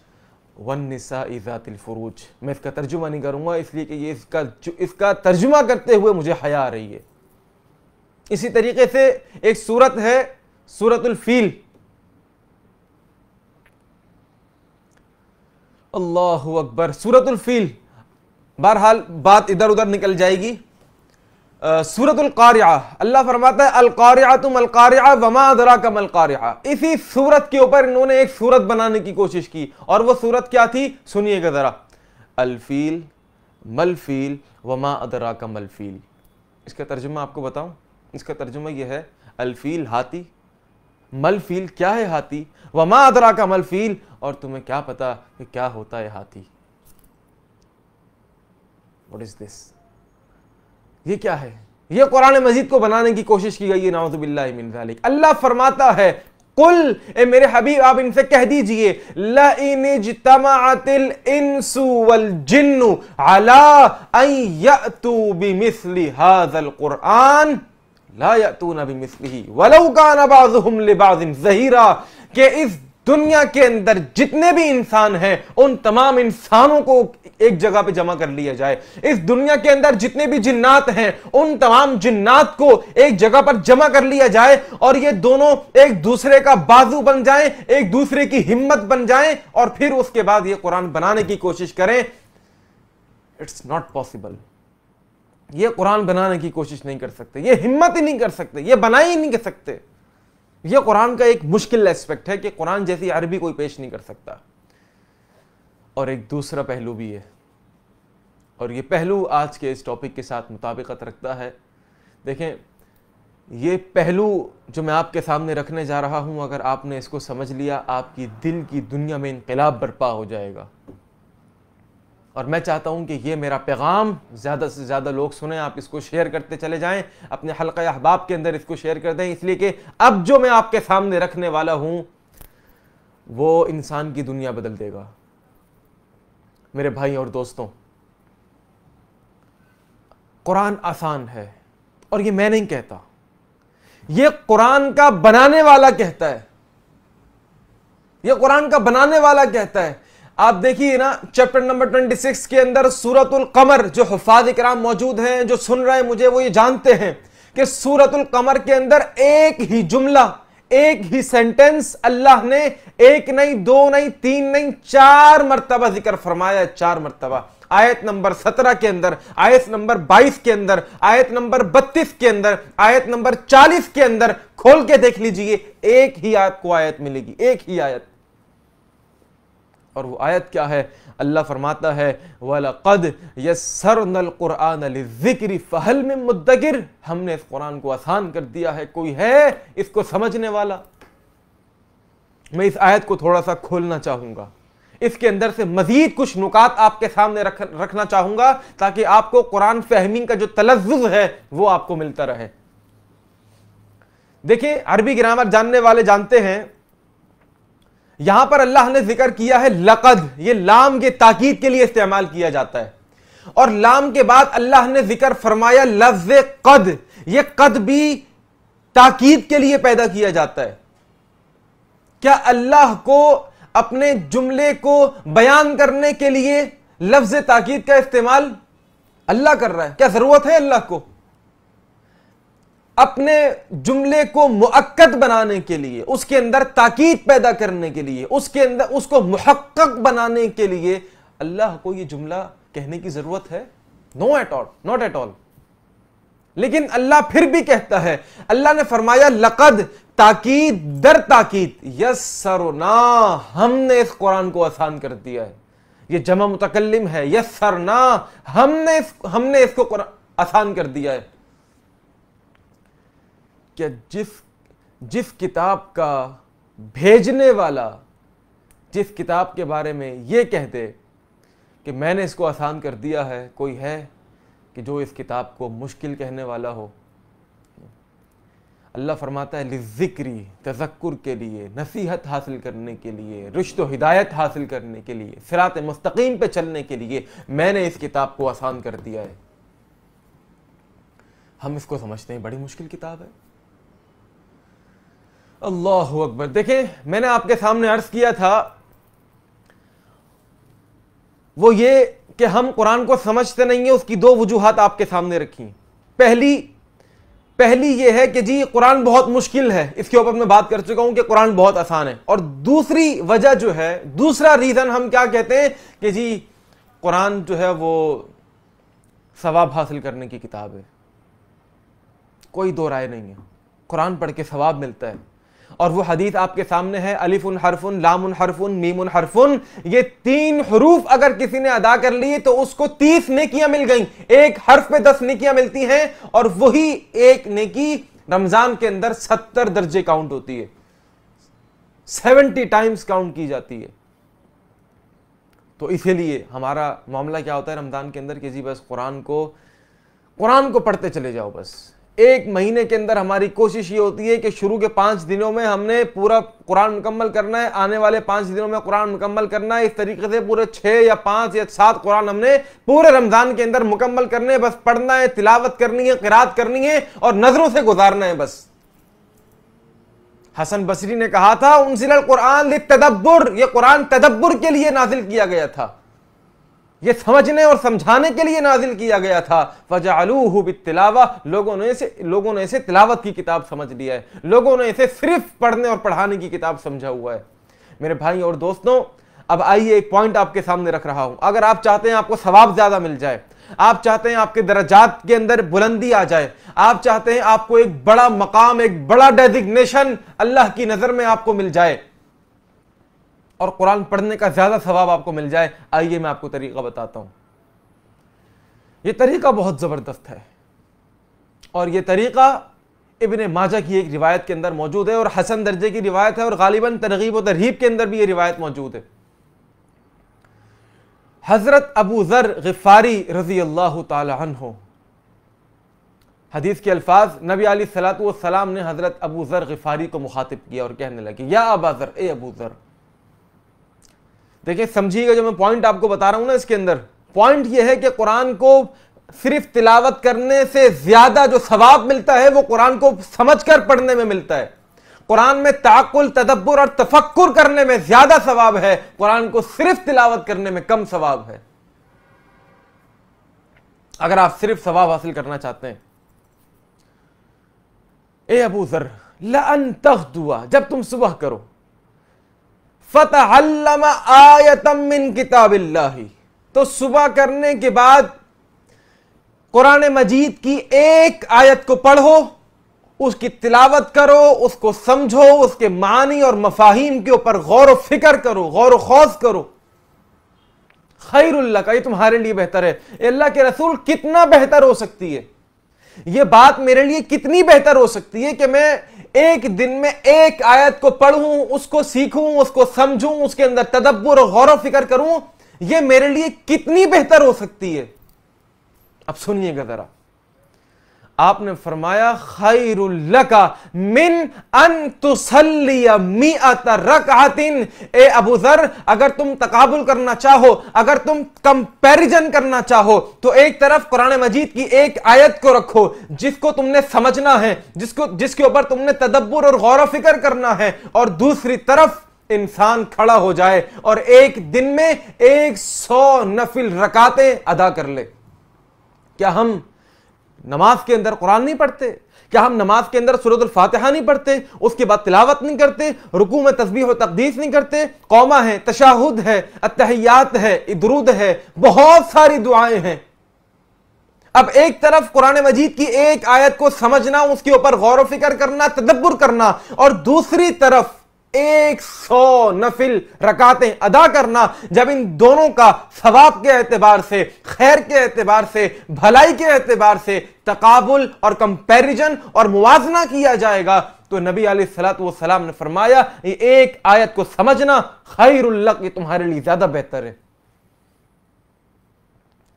वन निसा इज़ातिल फ़रूज मैं इसका तर्जुमा नहीं करूँगा इसलिए कि ये इसका इसका तर्जुमा करते हुए मुझे हया आ रही है इसी तरीके से एक सूरत है सूरतुल्फ़ील अल्लाह अकबर सूरतुलफील बहरहाल बात इधर उधर निकल जाएगी सूरतुल्कार अल्लाह फरमाता है अलकारिया तुम अलकारिया वमा अदरा का मलकारिया इसी सूरत के ऊपर इन्होंने एक सूरत बनाने की कोशिश की और वो सूरत क्या थी सुनिएगा ज़रा अलफील मलफील वमा अदरा का मलफील इसका तर्जुमा आपको बताऊं इसका तर्जुमा यह है अलफील हाथी मलफील क्या है हाथी वमा अदरा का मलफील और तुम्हें क्या पता कि क्या होता है हाथी वट इज़ दिस ये क्या है ये कुरान मजीद को बनाने की कोशिश की गई है नाउजबिल्लिक अल्लाह फरमाता है कुल ए मेरे हबीब आप इनसे कह दीजिए कुरान ला जहीरा के इस दुनिया के अंदर जितने भी इंसान हैं उन तमाम इंसानों को एक जगह पे जमा कर लिया जाए इस दुनिया के अंदर जितने भी जिन्नात हैं उन तमाम जिन्नात को एक जगह पर जमा कर लिया जाए और ये दोनों एक दूसरे का बाजू बन जाए एक दूसरे की हिम्मत बन जाए और फिर उसके बाद ये कुरान बनाने की कोशिश करें इट्स नॉट पॉसिबल ये कुरान बनाने की कोशिश नहीं कर सकते ये हिम्मत ही नहीं कर सकते ये बना ही नहीं कर सकते यह कुरान का एक मुश्किल एस्पेक्ट है कि कुरान जैसी अरबी कोई पेश नहीं कर सकता और एक दूसरा पहलू भी है और ये पहलू आज के इस टॉपिक के साथ मुताबिकत रखता है देखें ये पहलू जो मैं आपके सामने रखने जा रहा हूँ अगर आपने इसको समझ लिया आपकी दिल की दुनिया में इनकलाब बर्पा हो जाएगा और मैं चाहता हूँ कि ये मेरा पैगाम ज़्यादा से ज़्यादा लोग सुने आप इसको शेयर करते चले जाएँ अपने हल्का अहबाब के अंदर इसको शेयर कर दें इसलिए कि अब जो मैं आपके सामने रखने वाला हूँ वो इंसान की दुनिया बदल देगा मेरे भाई और दोस्तों कुरान आसान है और ये मैं नहीं कहता ये कुरान का बनाने वाला कहता है ये कुरान का बनाने वाला कहता है आप देखिए ना चैप्टर नंबर 26 के अंदर सूरतुल कमर जो हफाज इकराम मौजूद हैं जो सुन रहे हैं मुझे वो ये जानते हैं कि सूरतुल कमर के अंदर एक ही जुमला एक ही सेंटेंस अल्लाह ने एक नहीं दो नहीं तीन नहीं चार मरतबा जिक्र फरमाया चार मरतबा आयत नंबर सत्रह के अंदर आयत नंबर बाईस के अंदर आयत नंबर बत्तीस के अंदर आयत नंबर चालीस के अंदर खोल के देख लीजिए एक ही आपको आयत मिलेगी एक ही आयत और वो आयत क्या है अल्लाह फरमाता है वलक़द यसर नलक़ुरान ज़िक्र फ़हल में मुद्दगिर हमने इस कुरान को आसान कर दिया है कोई है इसको समझने वाला मैं इस आयत को थोड़ा सा खोलना चाहूँगा इसके अंदर से मजीद कुछ नुकात आपके सामने रख रखना चाहूँगा ताकि आपको कुरान फहमी का जो तलज्ज है वो आपको मिलता रहे देखिए अरबी ग्रामर जानने वाले जानते हैं यहां पर अल्लाह ने जिक्र किया है लकद ये लाम के ताकीद के लिए इस्तेमाल किया जाता है और लाम के बाद अल्लाह ने जिक्र फरमाया लफ्ज कद ये कद भी ताकीद के लिए पैदा किया जाता है क्या अल्लाह को अपने जुमले को बयान करने के लिए लफ्ज ताकीद का इस्तेमाल अल्लाह कर रहा है क्या जरूरत है अल्लाह को अपने जुमले को मुक्कत बनाने के लिए उसके अंदर ताकीद पैदा करने के लिए उसके अंदर उसको मुहक्क बनाने के लिए अल्लाह को यह जुमला कहने की जरूरत है no at all not at all लेकिन अल्लाह फिर भी कहता है अल्लाह ने फरमाया लकद ताकीद दर ताकीद यस ना हमने इस कुरान को आसान कर दिया है ये जमा मुतकलम है यस सरना हमने हमने इसको आसान कर दिया है कि जिस जिस किताब का भेजने वाला जिस किताब के बारे में ये कह दे कि मैंने इसको आसान कर दिया है कोई है कि जो इस किताब को मुश्किल कहने वाला हो अल्लाह फरमाता है लिजिक्री तजक्र के लिए नसीहत हासिल करने के लिए रिश्त हिदायत हासिल करने के लिए सिरात मस्तकीम पे चलने के लिए मैंने इस किताब को आसान कर दिया है हम इसको समझते हैं बड़ी मुश्किल किताब है अल्लाह अकबर देखे मैंने आपके सामने अर्ज किया था वो ये कि हम कुरान को समझते नहीं है उसकी दो वजूहत आपके सामने रखी पहली पहली ये है कि जी कुरान बहुत मुश्किल है इसके ऊपर मैं बात कर चुका हूं कि कुरान बहुत आसान है और दूसरी वजह जो है दूसरा रीज़न हम क्या कहते हैं कि जी कुरान जो है वो सवाब हासिल करने की किताब है कोई दो राय नहीं है कुरान पढ़ के सवाब मिलता है और वो हदीस आपके सामने है अलिफ उन हरफुन लाम उन हरफुन मीम उन हरफुन ये तीन हरूफ अगर किसी ने अदा कर लिए तो उसको तीस नेकियां मिल गई एक हर्फ पे दस नेकियां मिलती हैं और वही एक नेकी रमजान के अंदर सत्तर दर्जे काउंट होती है सेवेंटी टाइम्स काउंट की जाती है तो इसीलिए हमारा मामला क्या होता है रमजान के अंदर कि जी बस कुरान को कुरान को पढ़ते चले जाओ बस एक महीने के अंदर हमारी कोशिश ये होती है कि शुरू के पाँच दिनों में हमने पूरा कुरान मुकम्मल करना है आने वाले पाँच दिनों में कुरान मुकम्मल करना है इस तरीके से पूरे छः या पाँच या सात कुरान हमने पूरे रमज़ान के अंदर मुकम्मल करने है बस पढ़ना है तिलावत करनी है किरात करनी है और नज़रों से गुजारना है बस हसन बसरी ने कहा था उन कुरान तदब्बर यह कुरान तदब्बर के लिए नाजिल किया गया था ये समझने और समझाने के लिए नाजिल किया गया था वजालू तिलावा लोगों ने इसे लोगों ने इसे तिलावत की किताब समझ लिया है लोगों ने इसे सिर्फ पढ़ने और पढ़ाने की किताब समझा हुआ है मेरे भाई और दोस्तों अब आइए एक पॉइंट आपके सामने रख रहा हूं अगर आप चाहते हैं आपको सवाब ज्यादा मिल जाए आप चाहते हैं आपके दर्जात के अंदर बुलंदी आ जाए आप चाहते हैं आपको एक बड़ा मकाम एक बड़ा डेजिग्नेशन अल्लाह की नजर में आपको मिल जाए और कुरान पढ़ने का ज़्यादा सवाब आपको मिल जाए आइए मैं आपको तरीका बताता हूं यह तरीका बहुत ज़बरदस्त है और यह तरीका इबन माजा की एक रिवायत के अंदर मौजूद है और हसन दर्जे की रिवायत है और गालिबा तरगीब और तरहीब के अंदर भी यह रिवायत मौजूद है हज़रत अबू ज़र गफ़ारी रज़ी अल्लाह हो हदीस के अल्फाज नबी सलात सलाम ने हज़रत अबू ज़र गफ़ारी को मुखातिब किया और कहने लगे या अबाजर ए अबू ज़र देखिए समझिएगा जो मैं पॉइंट आपको बता रहा हूं ना इसके अंदर पॉइंट यह है कि कुरान को सिर्फ तिलावत करने से ज्यादा जो सवाब मिलता है वो कुरान को समझकर पढ़ने में मिलता है कुरान में ताकुल तदब्बर और तफक्कुर करने में ज्यादा सवाब है कुरान को सिर्फ तिलावत करने में कम सवाब है अगर आप सिर्फ सवाब हासिल करना चाहते हैं ए अबू जर लन तख दुआ जब तुम सुबह करो फतहल्लमा आयतम मिन किताबिल्लाही तो सुबह करने के बाद कुरान मजीद की एक आयत को पढ़ो उसकी तिलावत करो उसको समझो उसके मानी और मफाहिम के ऊपर गौर फिक्र करो गौर खौज करो खैरुल्ला का ये तुम्हारे लिए बेहतर है अल्लाह के रसूल कितना बेहतर हो सकती है ये बात मेरे लिए कितनी बेहतर हो सकती है कि मैं एक दिन में एक आयत को पढ़ूं उसको सीखूं उसको समझूं उसके अंदर तदब्बर और गौर फिक्र करूं यह मेरे लिए कितनी बेहतर हो सकती है अब सुनिएगा जरा आपने फरमाया खैरुल्लका मिन अन तुसल्लिया ए अबू जर अगर तुम तकाबुल करना चाहो अगर तुम कंपैरिजन करना चाहो तो एक तरफ कुरान मजीद की एक आयत को रखो जिसको तुमने समझना है जिसको जिसके ऊपर तुमने तदब्बर और गौर फिक्र करना है और दूसरी तरफ इंसान खड़ा हो जाए और एक दिन में एक सौ नफिल रकाते अदा कर ले क्या हम नमाज के अंदर कुरान नहीं पढ़ते क्या हम नमाज के अंदर सूरत नहीं पढ़ते उसके बाद तिलावत नहीं करते रुकू में तस्बीह और तकदीस नहीं करते कौमा है तशाहुद है अतहयात है इदरुद है बहुत सारी दुआएं हैं अब एक तरफ कुरान मजीद की एक आयत को समझना उसके ऊपर गौर फिक्र करना तदब्बर करना और दूसरी तरफ एक सौ नफिल रकातें अदा करना जब इन दोनों का सवाब के एतबार से खैर के एतबार से भलाई के एतबार से तकाबुल और कंपैरिजन और मुवजना किया जाएगा तो नबी सलाम ने फरमाया ये एक आयत को समझना खैरुल्लक ये तुम्हारे लिए ज्यादा बेहतर है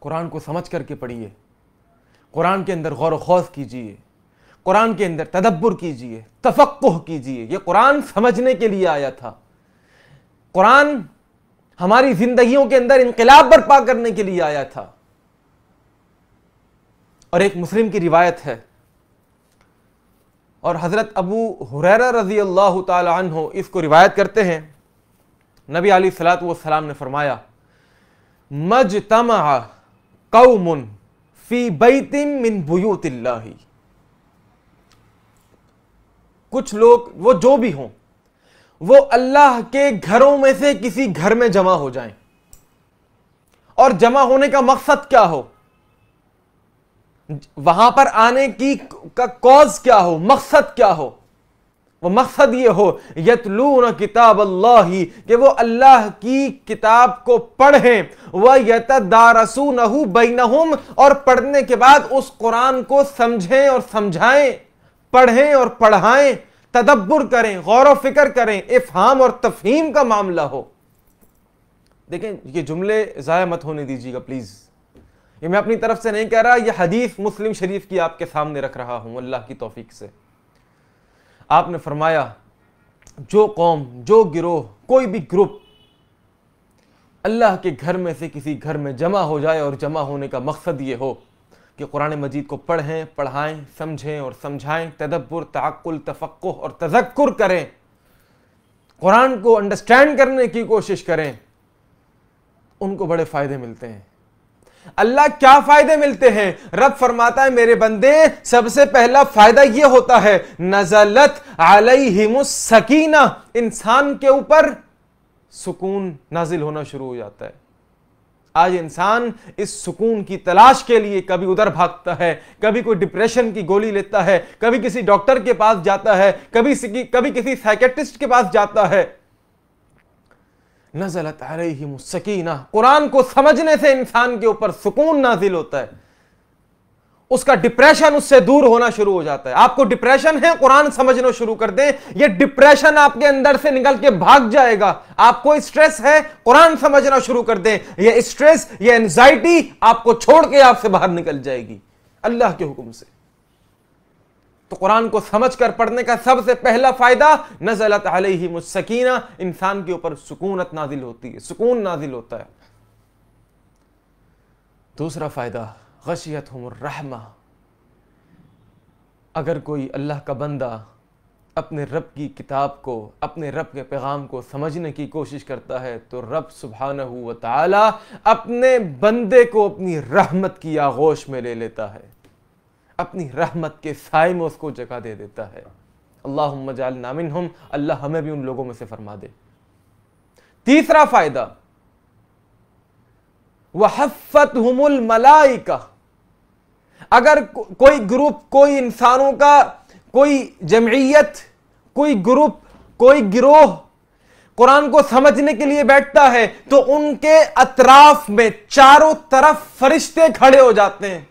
कुरान को समझ करके पढ़िए कुरान के अंदर गौर खौज कीजिए कुरान के अंदर तदब्बर कीजिए तफक् कीजिए यह कुरान समझने के लिए आया था कुरान हमारी जिंदगियों के अंदर इनकलाब बर्पा करने के लिए आया था और एक मुस्लिम की रिवायत है और हज़रत अबू हुरैर रजी अल्लाह तहो इसको रिवायत करते हैं नबी आली सलात वाम ने फरमाया मज तम कौमन फ़ी बैतिम मिन बुयूतिल्लाही कुछ लोग वो जो भी हो वो अल्लाह के घरों में से किसी घर में जमा हो जाएं और जमा होने का मकसद क्या हो वहां पर आने की का कॉज क्या हो मकसद क्या हो वो मकसद ये हो यतलू न किताब अल्लाह ही कि वो अल्लाह की किताब को पढ़ें वह यत दारसू नहू बैनहुम और पढ़ने के बाद उस कुरान को समझें और समझाएं पढ़ें और पढ़ाएं तदब्बर करें गौर व फिक्र करें इफहाम और तफहीम का मामला हो देखें ये जुमले ज़ाया मत होने दीजिएगा प्लीज़ ये मैं अपनी तरफ से नहीं कह रहा यह हदीस मुस्लिम शरीफ की आपके सामने रख रहा हूँ अल्लाह की तोफीक से आपने फरमाया जो कौम जो गिरोह कोई भी ग्रुप अल्लाह के घर में से किसी घर में जमा हो जाए और जमा होने का मकसद ये हो कि कुरान मजीद को पढ़ें पढ़ाएं समझें और समझाएं तदब्बर ताकुल तफक् और तजक्र करें कुरान को अंडरस्टैंड करने की कोशिश करें उनको बड़े फ़ायदे मिलते हैं अल्लाह क्या फायदे मिलते हैं रब फरमाता है मेरे बंदे सबसे पहला फायदा यह होता है नजलत सकीना इंसान के ऊपर सुकून नाजिल होना शुरू हो जाता है आज इंसान इस सुकून की तलाश के लिए कभी उधर भागता है कभी कोई डिप्रेशन की गोली लेता है कभी किसी डॉक्टर के पास जाता है कभी कभी किसी साइकेट्रिस्ट के पास जाता है नजलत आ रही मुस्कीना कुरान को समझने से इंसान के ऊपर सुकून नाजिल होता है उसका डिप्रेशन उससे दूर होना शुरू हो जाता है आपको डिप्रेशन है कुरान समझना शुरू कर दें ये डिप्रेशन आपके अंदर से निकल के भाग जाएगा आपको स्ट्रेस है कुरान समझना शुरू कर दें ये स्ट्रेस ये एंजाइटी आपको छोड़ के आपसे बाहर निकल जाएगी अल्लाह के हुक्म से तो कुरान को समझ कर पढ़ने का सबसे पहला फायदा नजलत ही मुसकीना इंसान के ऊपर सुकूनत नाजिल होती है सुकून नाजिल होता है दूसरा फायदा गशियत रहमा अगर कोई अल्लाह का बंदा अपने रब की किताब को अपने रब के पैगाम को समझने की कोशिश करता है तो रब सुबह व ताला अपने बंदे को अपनी रहमत की आगोश में ले लेता है अपनी रहमत के साय में उसको जगह दे देता है अल्लाह मजाल नामिन हम अल्लाह हमें भी उन लोगों में से फरमा दे तीसरा फायदा वहफत हमल मलाई का अगर को, कोई ग्रुप कोई इंसानों का कोई जमयत कोई ग्रुप कोई गिरोह कुरान को समझने के लिए बैठता है तो उनके अतराफ में चारों तरफ फरिश्ते खड़े हो जाते हैं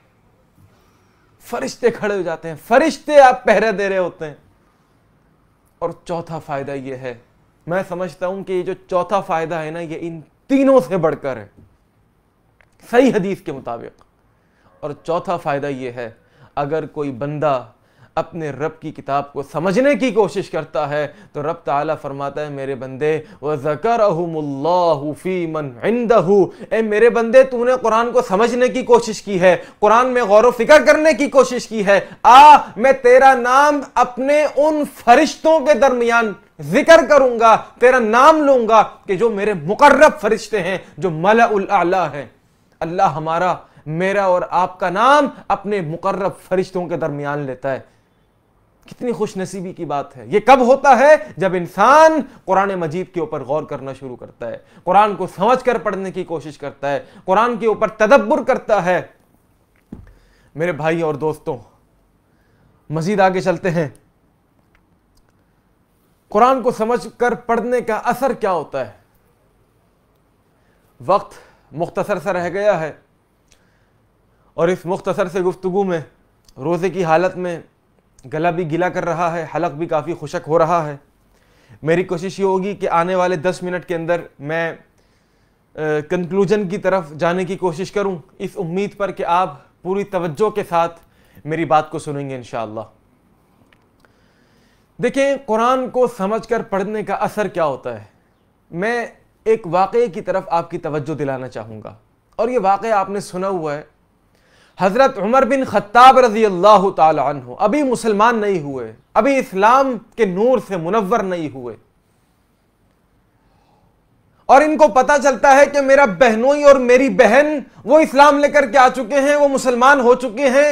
फरिश्ते खड़े हो जाते हैं फरिश्ते आप पहरे दे रहे होते हैं और चौथा फायदा यह है मैं समझता हूं कि ये जो चौथा फायदा है ना ये इन तीनों से बढ़कर है सही हदीस के मुताबिक और चौथा फ़ायदा ये है अगर कोई बंदा अपने रब की किताब को समझने की कोशिश करता है तो रब ताला फरमाता है मेरे बंदे ज़कर मन ए मेरे बंदे तूने कुरान को समझने की कोशिश की है कुरान में गौर फिक्र करने की कोशिश की है आ मैं तेरा नाम अपने उन फरिश्तों के दरमियान जिक्र करूंगा तेरा नाम लूंगा कि जो मेरे मुकर्रब फरिश्ते हैं जो मलाउल आला है अल्लाह हमारा मेरा और आपका नाम अपने मुकर्रब फरिश्तों के दरमियान लेता है कितनी खुशनसीबी की बात है यह कब होता है जब इंसान कुरान मजीद के ऊपर गौर करना शुरू करता है कुरान को समझ कर पढ़ने की कोशिश करता है कुरान के ऊपर तदब्बर करता है मेरे भाई और दोस्तों मजीद आगे चलते हैं कुरान को समझ कर पढ़ने का असर क्या होता है वक्त मुख्तसर सा रह गया है और इस मुख्तसर से गुफ्तु में रोज़े की हालत में गला भी गिला कर रहा है हलक भी काफ़ी खुशक हो रहा है मेरी कोशिश ये होगी कि आने वाले दस मिनट के अंदर मैं कंक्लूजन की तरफ जाने की कोशिश करूं इस उम्मीद पर कि आप पूरी तवज्जो के साथ मेरी बात को सुनेंगे इन देखें कुरान को समझकर पढ़ने का असर क्या होता है मैं एक वाक़े की तरफ आपकी तवज्जो दिलाना चाहूँगा और ये वाक़ आपने सुना हुआ है हज़रत उमर बिन खत्ताब रजी अल्लाह तु अभी मुसलमान नहीं हुए अभी इस्लाम के नूर से मुनवर नहीं हुए और इनको पता चलता है कि मेरा बहनोई और मेरी बहन वो इस्लाम लेकर के आ चुके हैं वो मुसलमान हो चुके हैं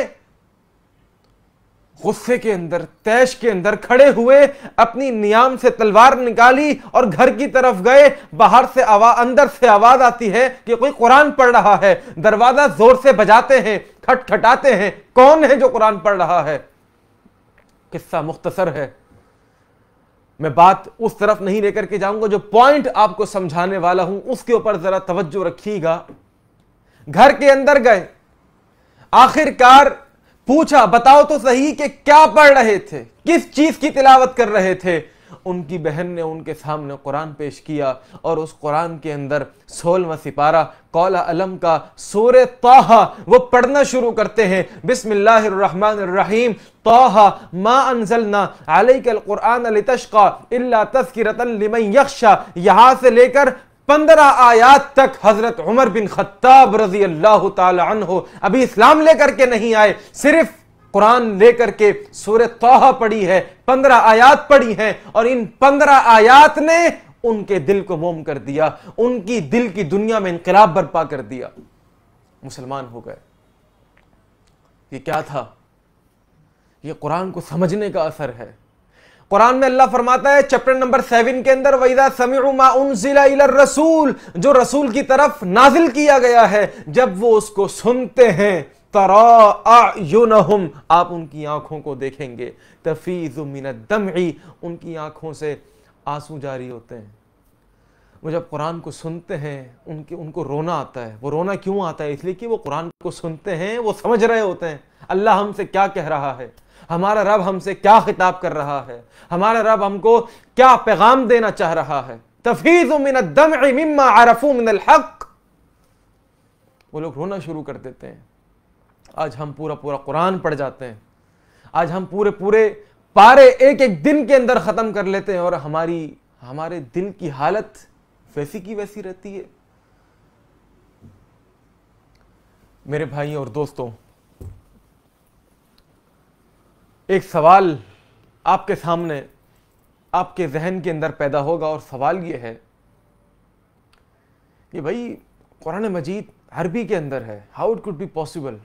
गुस्से के अंदर तैश के अंदर खड़े हुए अपनी नियाम से तलवार निकाली और घर की तरफ गए बाहर से आवाज अंदर से आवाज आती है कि कोई कुरान पढ़ रहा है दरवाजा जोर से बजाते हैं खटखटाते हैं कौन है जो कुरान पढ़ रहा है किस्सा मुख्तसर है मैं बात उस तरफ नहीं लेकर के जाऊंगा जो पॉइंट आपको समझाने वाला हूं उसके ऊपर जरा तवज्जो रखिएगा घर के अंदर गए आखिरकार पूछा बताओ तो सही कि क्या पढ़ रहे थे किस चीज की तिलावत कर रहे थे उनकी बहन ने उनके सामने कुरान पेश किया और उस कुरान के अंदर सोलवा सिपारा कौला अलम का सोर ताहा वो पढ़ना शुरू करते हैं बिसमीम ताहा मा अनजलना अलैकल कुरान तशका से लेकर पंद्रह आयात तक हजरत उमर बिन खत्ताब रजी अल्लाह तहो अभी इस्लाम लेकर के नहीं आए सिर्फ कुरान लेकर के सूर्य तोहा पढ़ी है पंद्रह आयात पढ़ी हैं और इन पंद्रह आयात ने उनके दिल को मोम कर दिया उनकी दिल की दुनिया में इनकलाब बर्पा कर दिया मुसलमान हो गए ये क्या था ये कुरान को समझने का असर है कुरान में अल्लाह फरमाता है चैप्टर नंबर सेवन के अंदर वैदा समीमा उन रसूल जो रसूल की तरफ नाजिल किया गया है जब वो उसको सुनते हैं तरायुनहुम आप उनकी आंखों को देखेंगे तफीज दमी उनकी आंखों से आंसू जारी होते हैं वो जब कुरान को सुनते हैं उनके उनको रोना आता है वो रोना क्यों आता है इसलिए कि वो कुरान को सुनते हैं वो समझ रहे होते हैं अल्लाह हमसे क्या कह रहा है हमारा रब हमसे क्या खिताब कर रहा है हमारा रब हमको क्या पैगाम देना चाह रहा है तफीज मिन आरफू मिन हक वो लोग रोना शुरू कर देते हैं आज हम पूरा पूरा कुरान पढ़ जाते हैं आज हम पूरे पूरे पारे एक एक दिन के अंदर ख़त्म कर लेते हैं और हमारी हमारे दिल की हालत वैसी की वैसी रहती है मेरे भाई और दोस्तों एक सवाल आपके सामने आपके जहन के अंदर पैदा होगा और सवाल ये है कि भाई कुरान मजीद अरबी के अंदर है how it could be possible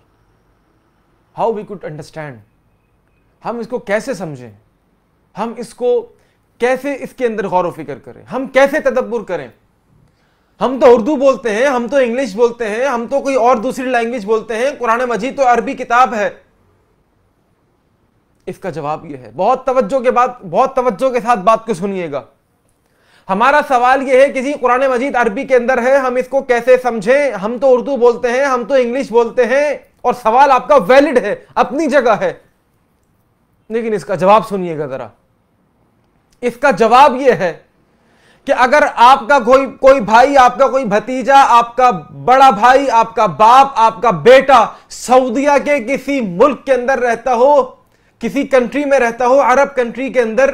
how we could understand हम इसको कैसे समझें हम इसको कैसे इसके अंदर गौर फिक्र करें हम कैसे तदब्बर करें हम तो उर्दू बोलते हैं हम तो इंग्लिश बोलते हैं हम तो कोई और दूसरी लैंग्वेज बोलते हैं कुरान मजीद तो अरबी किताब है इसका जवाब यह है बहुत तवज्जो के बाद बहुत तवज्जो के साथ बात को सुनिएगा हमारा सवाल यह है कि जी कुरान मजीद अरबी के अंदर है हम इसको कैसे समझें हम तो उर्दू बोलते हैं हम तो इंग्लिश बोलते हैं और सवाल आपका वैलिड है अपनी जगह है लेकिन इसका जवाब सुनिएगा जरा इसका जवाब यह है कि अगर आपका कोई कोई भाई आपका कोई भतीजा आपका बड़ा भाई आपका बाप आपका बेटा सऊदीया के किसी मुल्क के अंदर रहता हो किसी कंट्री में रहता हो अरब कंट्री के अंदर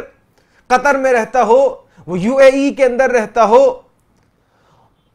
कतर में रहता हो वो यूएई e के अंदर रहता हो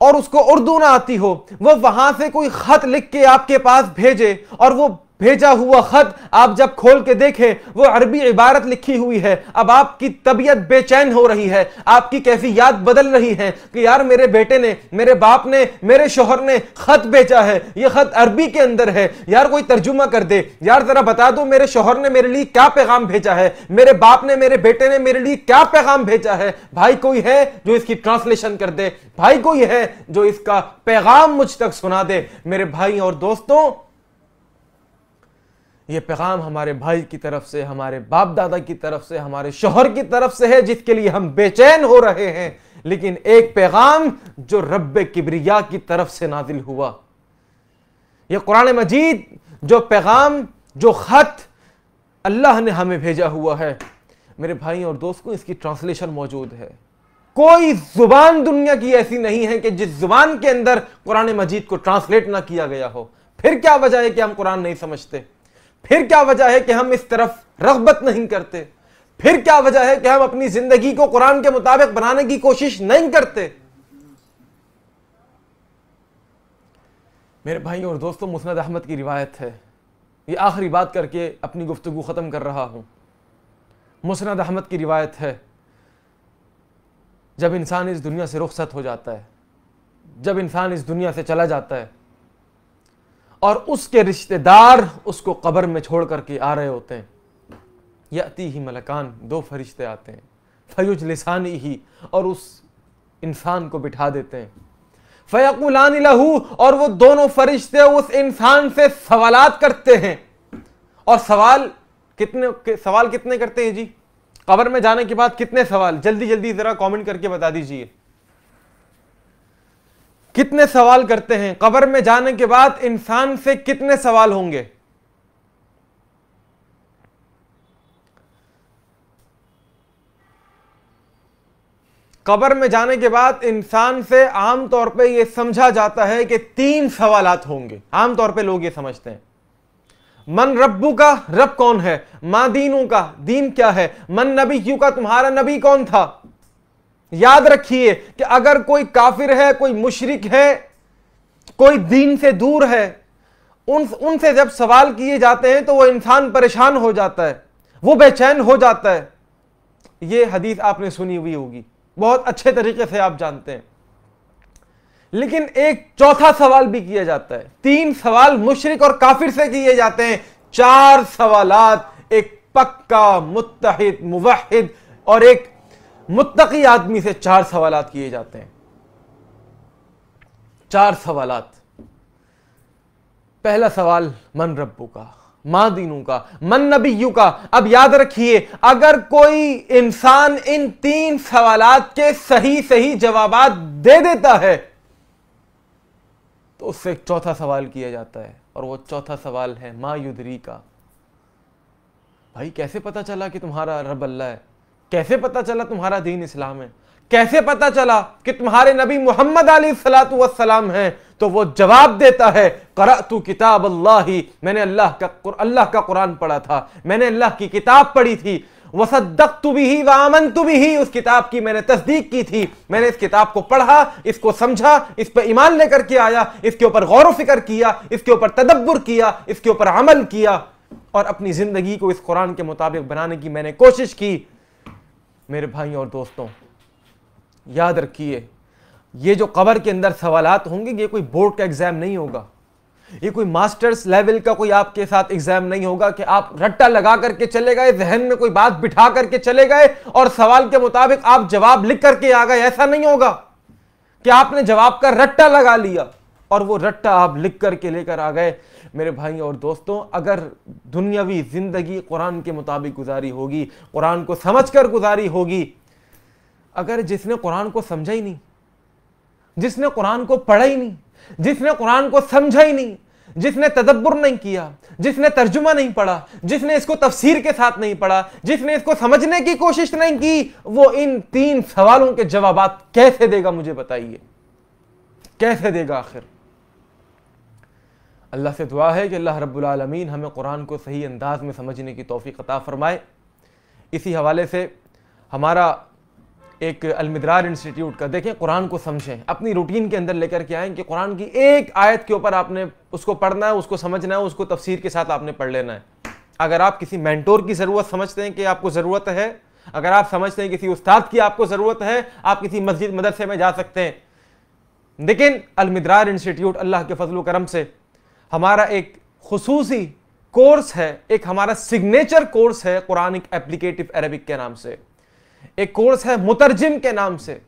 और उसको उर्दू ना आती हो वो वहां से कोई खत लिख के आपके पास भेजे और वो भेजा हुआ खत आप जब खोल के देखें वो अरबी इबारत लिखी हुई है अब आपकी तबीयत बेचैन हो रही है आपकी याद बदल रही है कि यार मेरे बेटे ने मेरे बाप ने मेरे शोहर ने खत भेजा है ये खत अरबी के अंदर है यार कोई तर्जुमा कर दे यार जरा बता दो मेरे शोहर ने मेरे लिए क्या पैगाम भेजा है मेरे बाप ने मेरे बेटे ने मेरे लिए क्या पैगाम भेजा है भाई कोई है जो इसकी ट्रांसलेशन कर दे भाई कोई है जो इसका पैगाम मुझ तक सुना दे मेरे भाई और दोस्तों ये पैगाम हमारे भाई की तरफ से हमारे बाप दादा की तरफ से हमारे शोहर की तरफ से है जिसके लिए हम बेचैन हो रहे हैं लेकिन एक पैगाम जो रब किबरिया की तरफ से नाजिल हुआ यह कुरान मजीद जो पैगाम जो ख़त अल्लाह ने हमें भेजा हुआ है मेरे भाई और दोस्त को इसकी ट्रांसलेशन मौजूद है कोई जुबान दुनिया की ऐसी नहीं है कि जिस जुबान के अंदर कुरान मजीद को ट्रांसलेट ना किया गया हो फिर क्या वजह है कि हम कुरान नहीं समझते फिर क्या वजह है कि हम इस तरफ रगबत नहीं करते फिर क्या वजह है कि हम अपनी जिंदगी को कुरान के मुताबिक बनाने की कोशिश नहीं करते मेरे भाई और दोस्तों मुस्ंद अहमद की रिवायत है ये आखिरी बात करके अपनी गुफ्तु ख़त्म कर रहा हूं मुस्ंद अहमद की रिवायत है जब इंसान इस दुनिया से रुखसत हो जाता है जब इंसान इस दुनिया से चला जाता है और उसके रिश्तेदार उसको कब्र में छोड़ करके आ रहे होते हैं यती ही मलकान दो फरिश्ते आते हैं फयुज लिसानी ही और उस इंसान को बिठा देते हैं फ़यकुलान लहू और वो दोनों फरिश्ते उस इंसान से सवालात करते हैं और सवाल कितने सवाल कितने करते हैं जी कबर में जाने के बाद कितने सवाल जल्दी जल्दी ज़रा कमेंट करके बता दीजिए कितने सवाल करते हैं कब्र में जाने के बाद इंसान से कितने सवाल होंगे कब्र में जाने के बाद इंसान से आमतौर पे यह समझा जाता है कि तीन सवाल होंगे आमतौर पे लोग ये समझते हैं मन रब्बू का रब कौन है मां दीनू का दीन क्या है मन नबी क्यों का तुम्हारा नबी कौन था याद रखिए कि अगर कोई काफिर है कोई मुशरक है कोई दीन से दूर है उन उनसे जब सवाल किए जाते हैं तो वह इंसान परेशान हो जाता है वो बेचैन हो जाता है ये हदीस आपने सुनी हुई होगी बहुत अच्छे तरीके से आप जानते हैं लेकिन एक चौथा सवाल भी किया जाता है तीन सवाल मुशरक और काफिर से किए जाते हैं चार सवाल एक पक्का मुतहद मुवहद और एक मुत्तकी आदमी से चार सवाल किए जाते हैं चार सवाल पहला सवाल मन रब्बू का मां दीनू का मन नबीयू का अब याद रखिए अगर कोई इंसान इन तीन सवाल के सही सही जवाब दे देता है तो उससे एक चौथा सवाल किया जाता है और वो चौथा सवाल है मा युदरी का भाई कैसे पता चला कि तुम्हारा रब अल्लाह है कैसे पता चला तुम्हारा दीन इस्लाम है कैसे पता चला कि तुम्हारे नबी मोहम्मद सलाम हैं तो वो जवाब देता है करा तू किताब अल्लाह ही मैंने अल्लाह का अल्लाह का कुरान पढ़ा था मैंने अल्लाह की किताब पढ़ी थी वसदक तु भी ही वामन तु भी ही उस किताब की मैंने तस्दीक की थी मैंने इस किताब को पढ़ा इसको समझा इस पर ईमान लेकर के आया इसके ऊपर गौर फिक्र किया इसके ऊपर तदब्बर किया इसके ऊपर अमल किया और अपनी जिंदगी को इस कुरान के मुताबिक बनाने की मैंने कोशिश की मेरे भाई और दोस्तों याद रखिए ये जो कबर के अंदर सवालात होंगे ये कोई बोर्ड का एग्ज़ाम नहीं होगा ये कोई मास्टर्स लेवल का कोई आपके साथ एग्जाम नहीं होगा कि आप रट्टा लगा करके चले गए जहन में कोई बात बिठा करके चले गए और सवाल के मुताबिक आप जवाब लिख करके आ गए ऐसा नहीं होगा कि आपने जवाब का रट्टा लगा लिया और वो रट्टा आप लिख करके लेकर आ गए मेरे भाई और दोस्तों अगर दुनियावी ज़िंदगी कुरान के मुताबिक गुजारी होगी कुरान को समझ कर गुजारी होगी अगर जिसने कुरान को समझा ही नहीं जिसने कुरान को पढ़ा ही नहीं जिसने कुरान को समझा ही नहीं जिसने तदब्बर नहीं किया जिसने तर्जुमा नहीं पढ़ा जिसने इसको तफसीर के साथ नहीं पढ़ा जिसने इसको समझने की कोशिश नहीं की वो इन तीन सवालों के जवाब कैसे देगा मुझे बताइए कैसे देगा आखिर अल्लाह से दुआ है कि अल्लाह रब्बुलमीन हमें कुरान को सही अंदाज में समझने की तोफ़ी अता फ़रमाए इसी हवाले से हमारा एक अलमिदरार इंस्टीट्यूट का देखें कुरान को समझें अपनी रूटीन के अंदर लेकर के आएँ कि कुरान की एक आयत के ऊपर आपने उसको पढ़ना है उसको समझना है उसको तफसीर के साथ आपने पढ़ लेना है अगर आप किसी मैंटोर की ज़रूरत समझते हैं कि आपको ज़रूरत है अगर आप समझते हैं किसी उस्ताद की आपको ज़रूरत है आप किसी मस्जिद मदरसे में जा सकते हैं लेकिन अलमिदरार इंस्टीट्यूट अल्लाह के फजल करम से हमारा एक खसूसी कोर्स है एक हमारा सिग्नेचर कोर्स है कुरानिक एप्लीकेटिव अरबिक के नाम से एक कोर्स है मुतरजिम के नाम से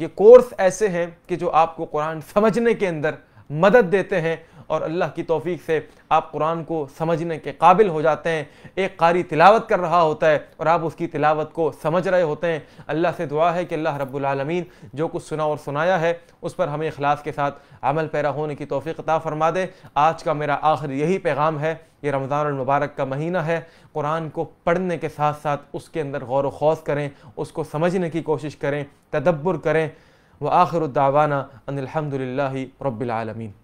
ये कोर्स ऐसे हैं कि जो आपको कुरान समझने के अंदर मदद देते हैं और अल्लाह की तोफ़ी से आप कुरान को समझने के काबिल हो जाते हैं एक कारी तिलावत कर रहा होता है और आप उसकी तिलावत को समझ रहे होते हैं अल्लाह से दुआ है कि अल्लाह रब्लमीन जो कुछ सुना और सुनाया है उस पर हमें अखलास के साथ अमल पैरा होने की तोफ़ी ता फरमा दे आज का मेरा आखिर यही पैगाम है ये रमज़ान मुबारक का महीना है कुरान को पढ़ने के साथ साथ उसके अंदर गौर वौस करें उसको समझने की कोशिश करें तदब्बर करें व आखिर दावाना अनिलहमदिल्ला रबालमीन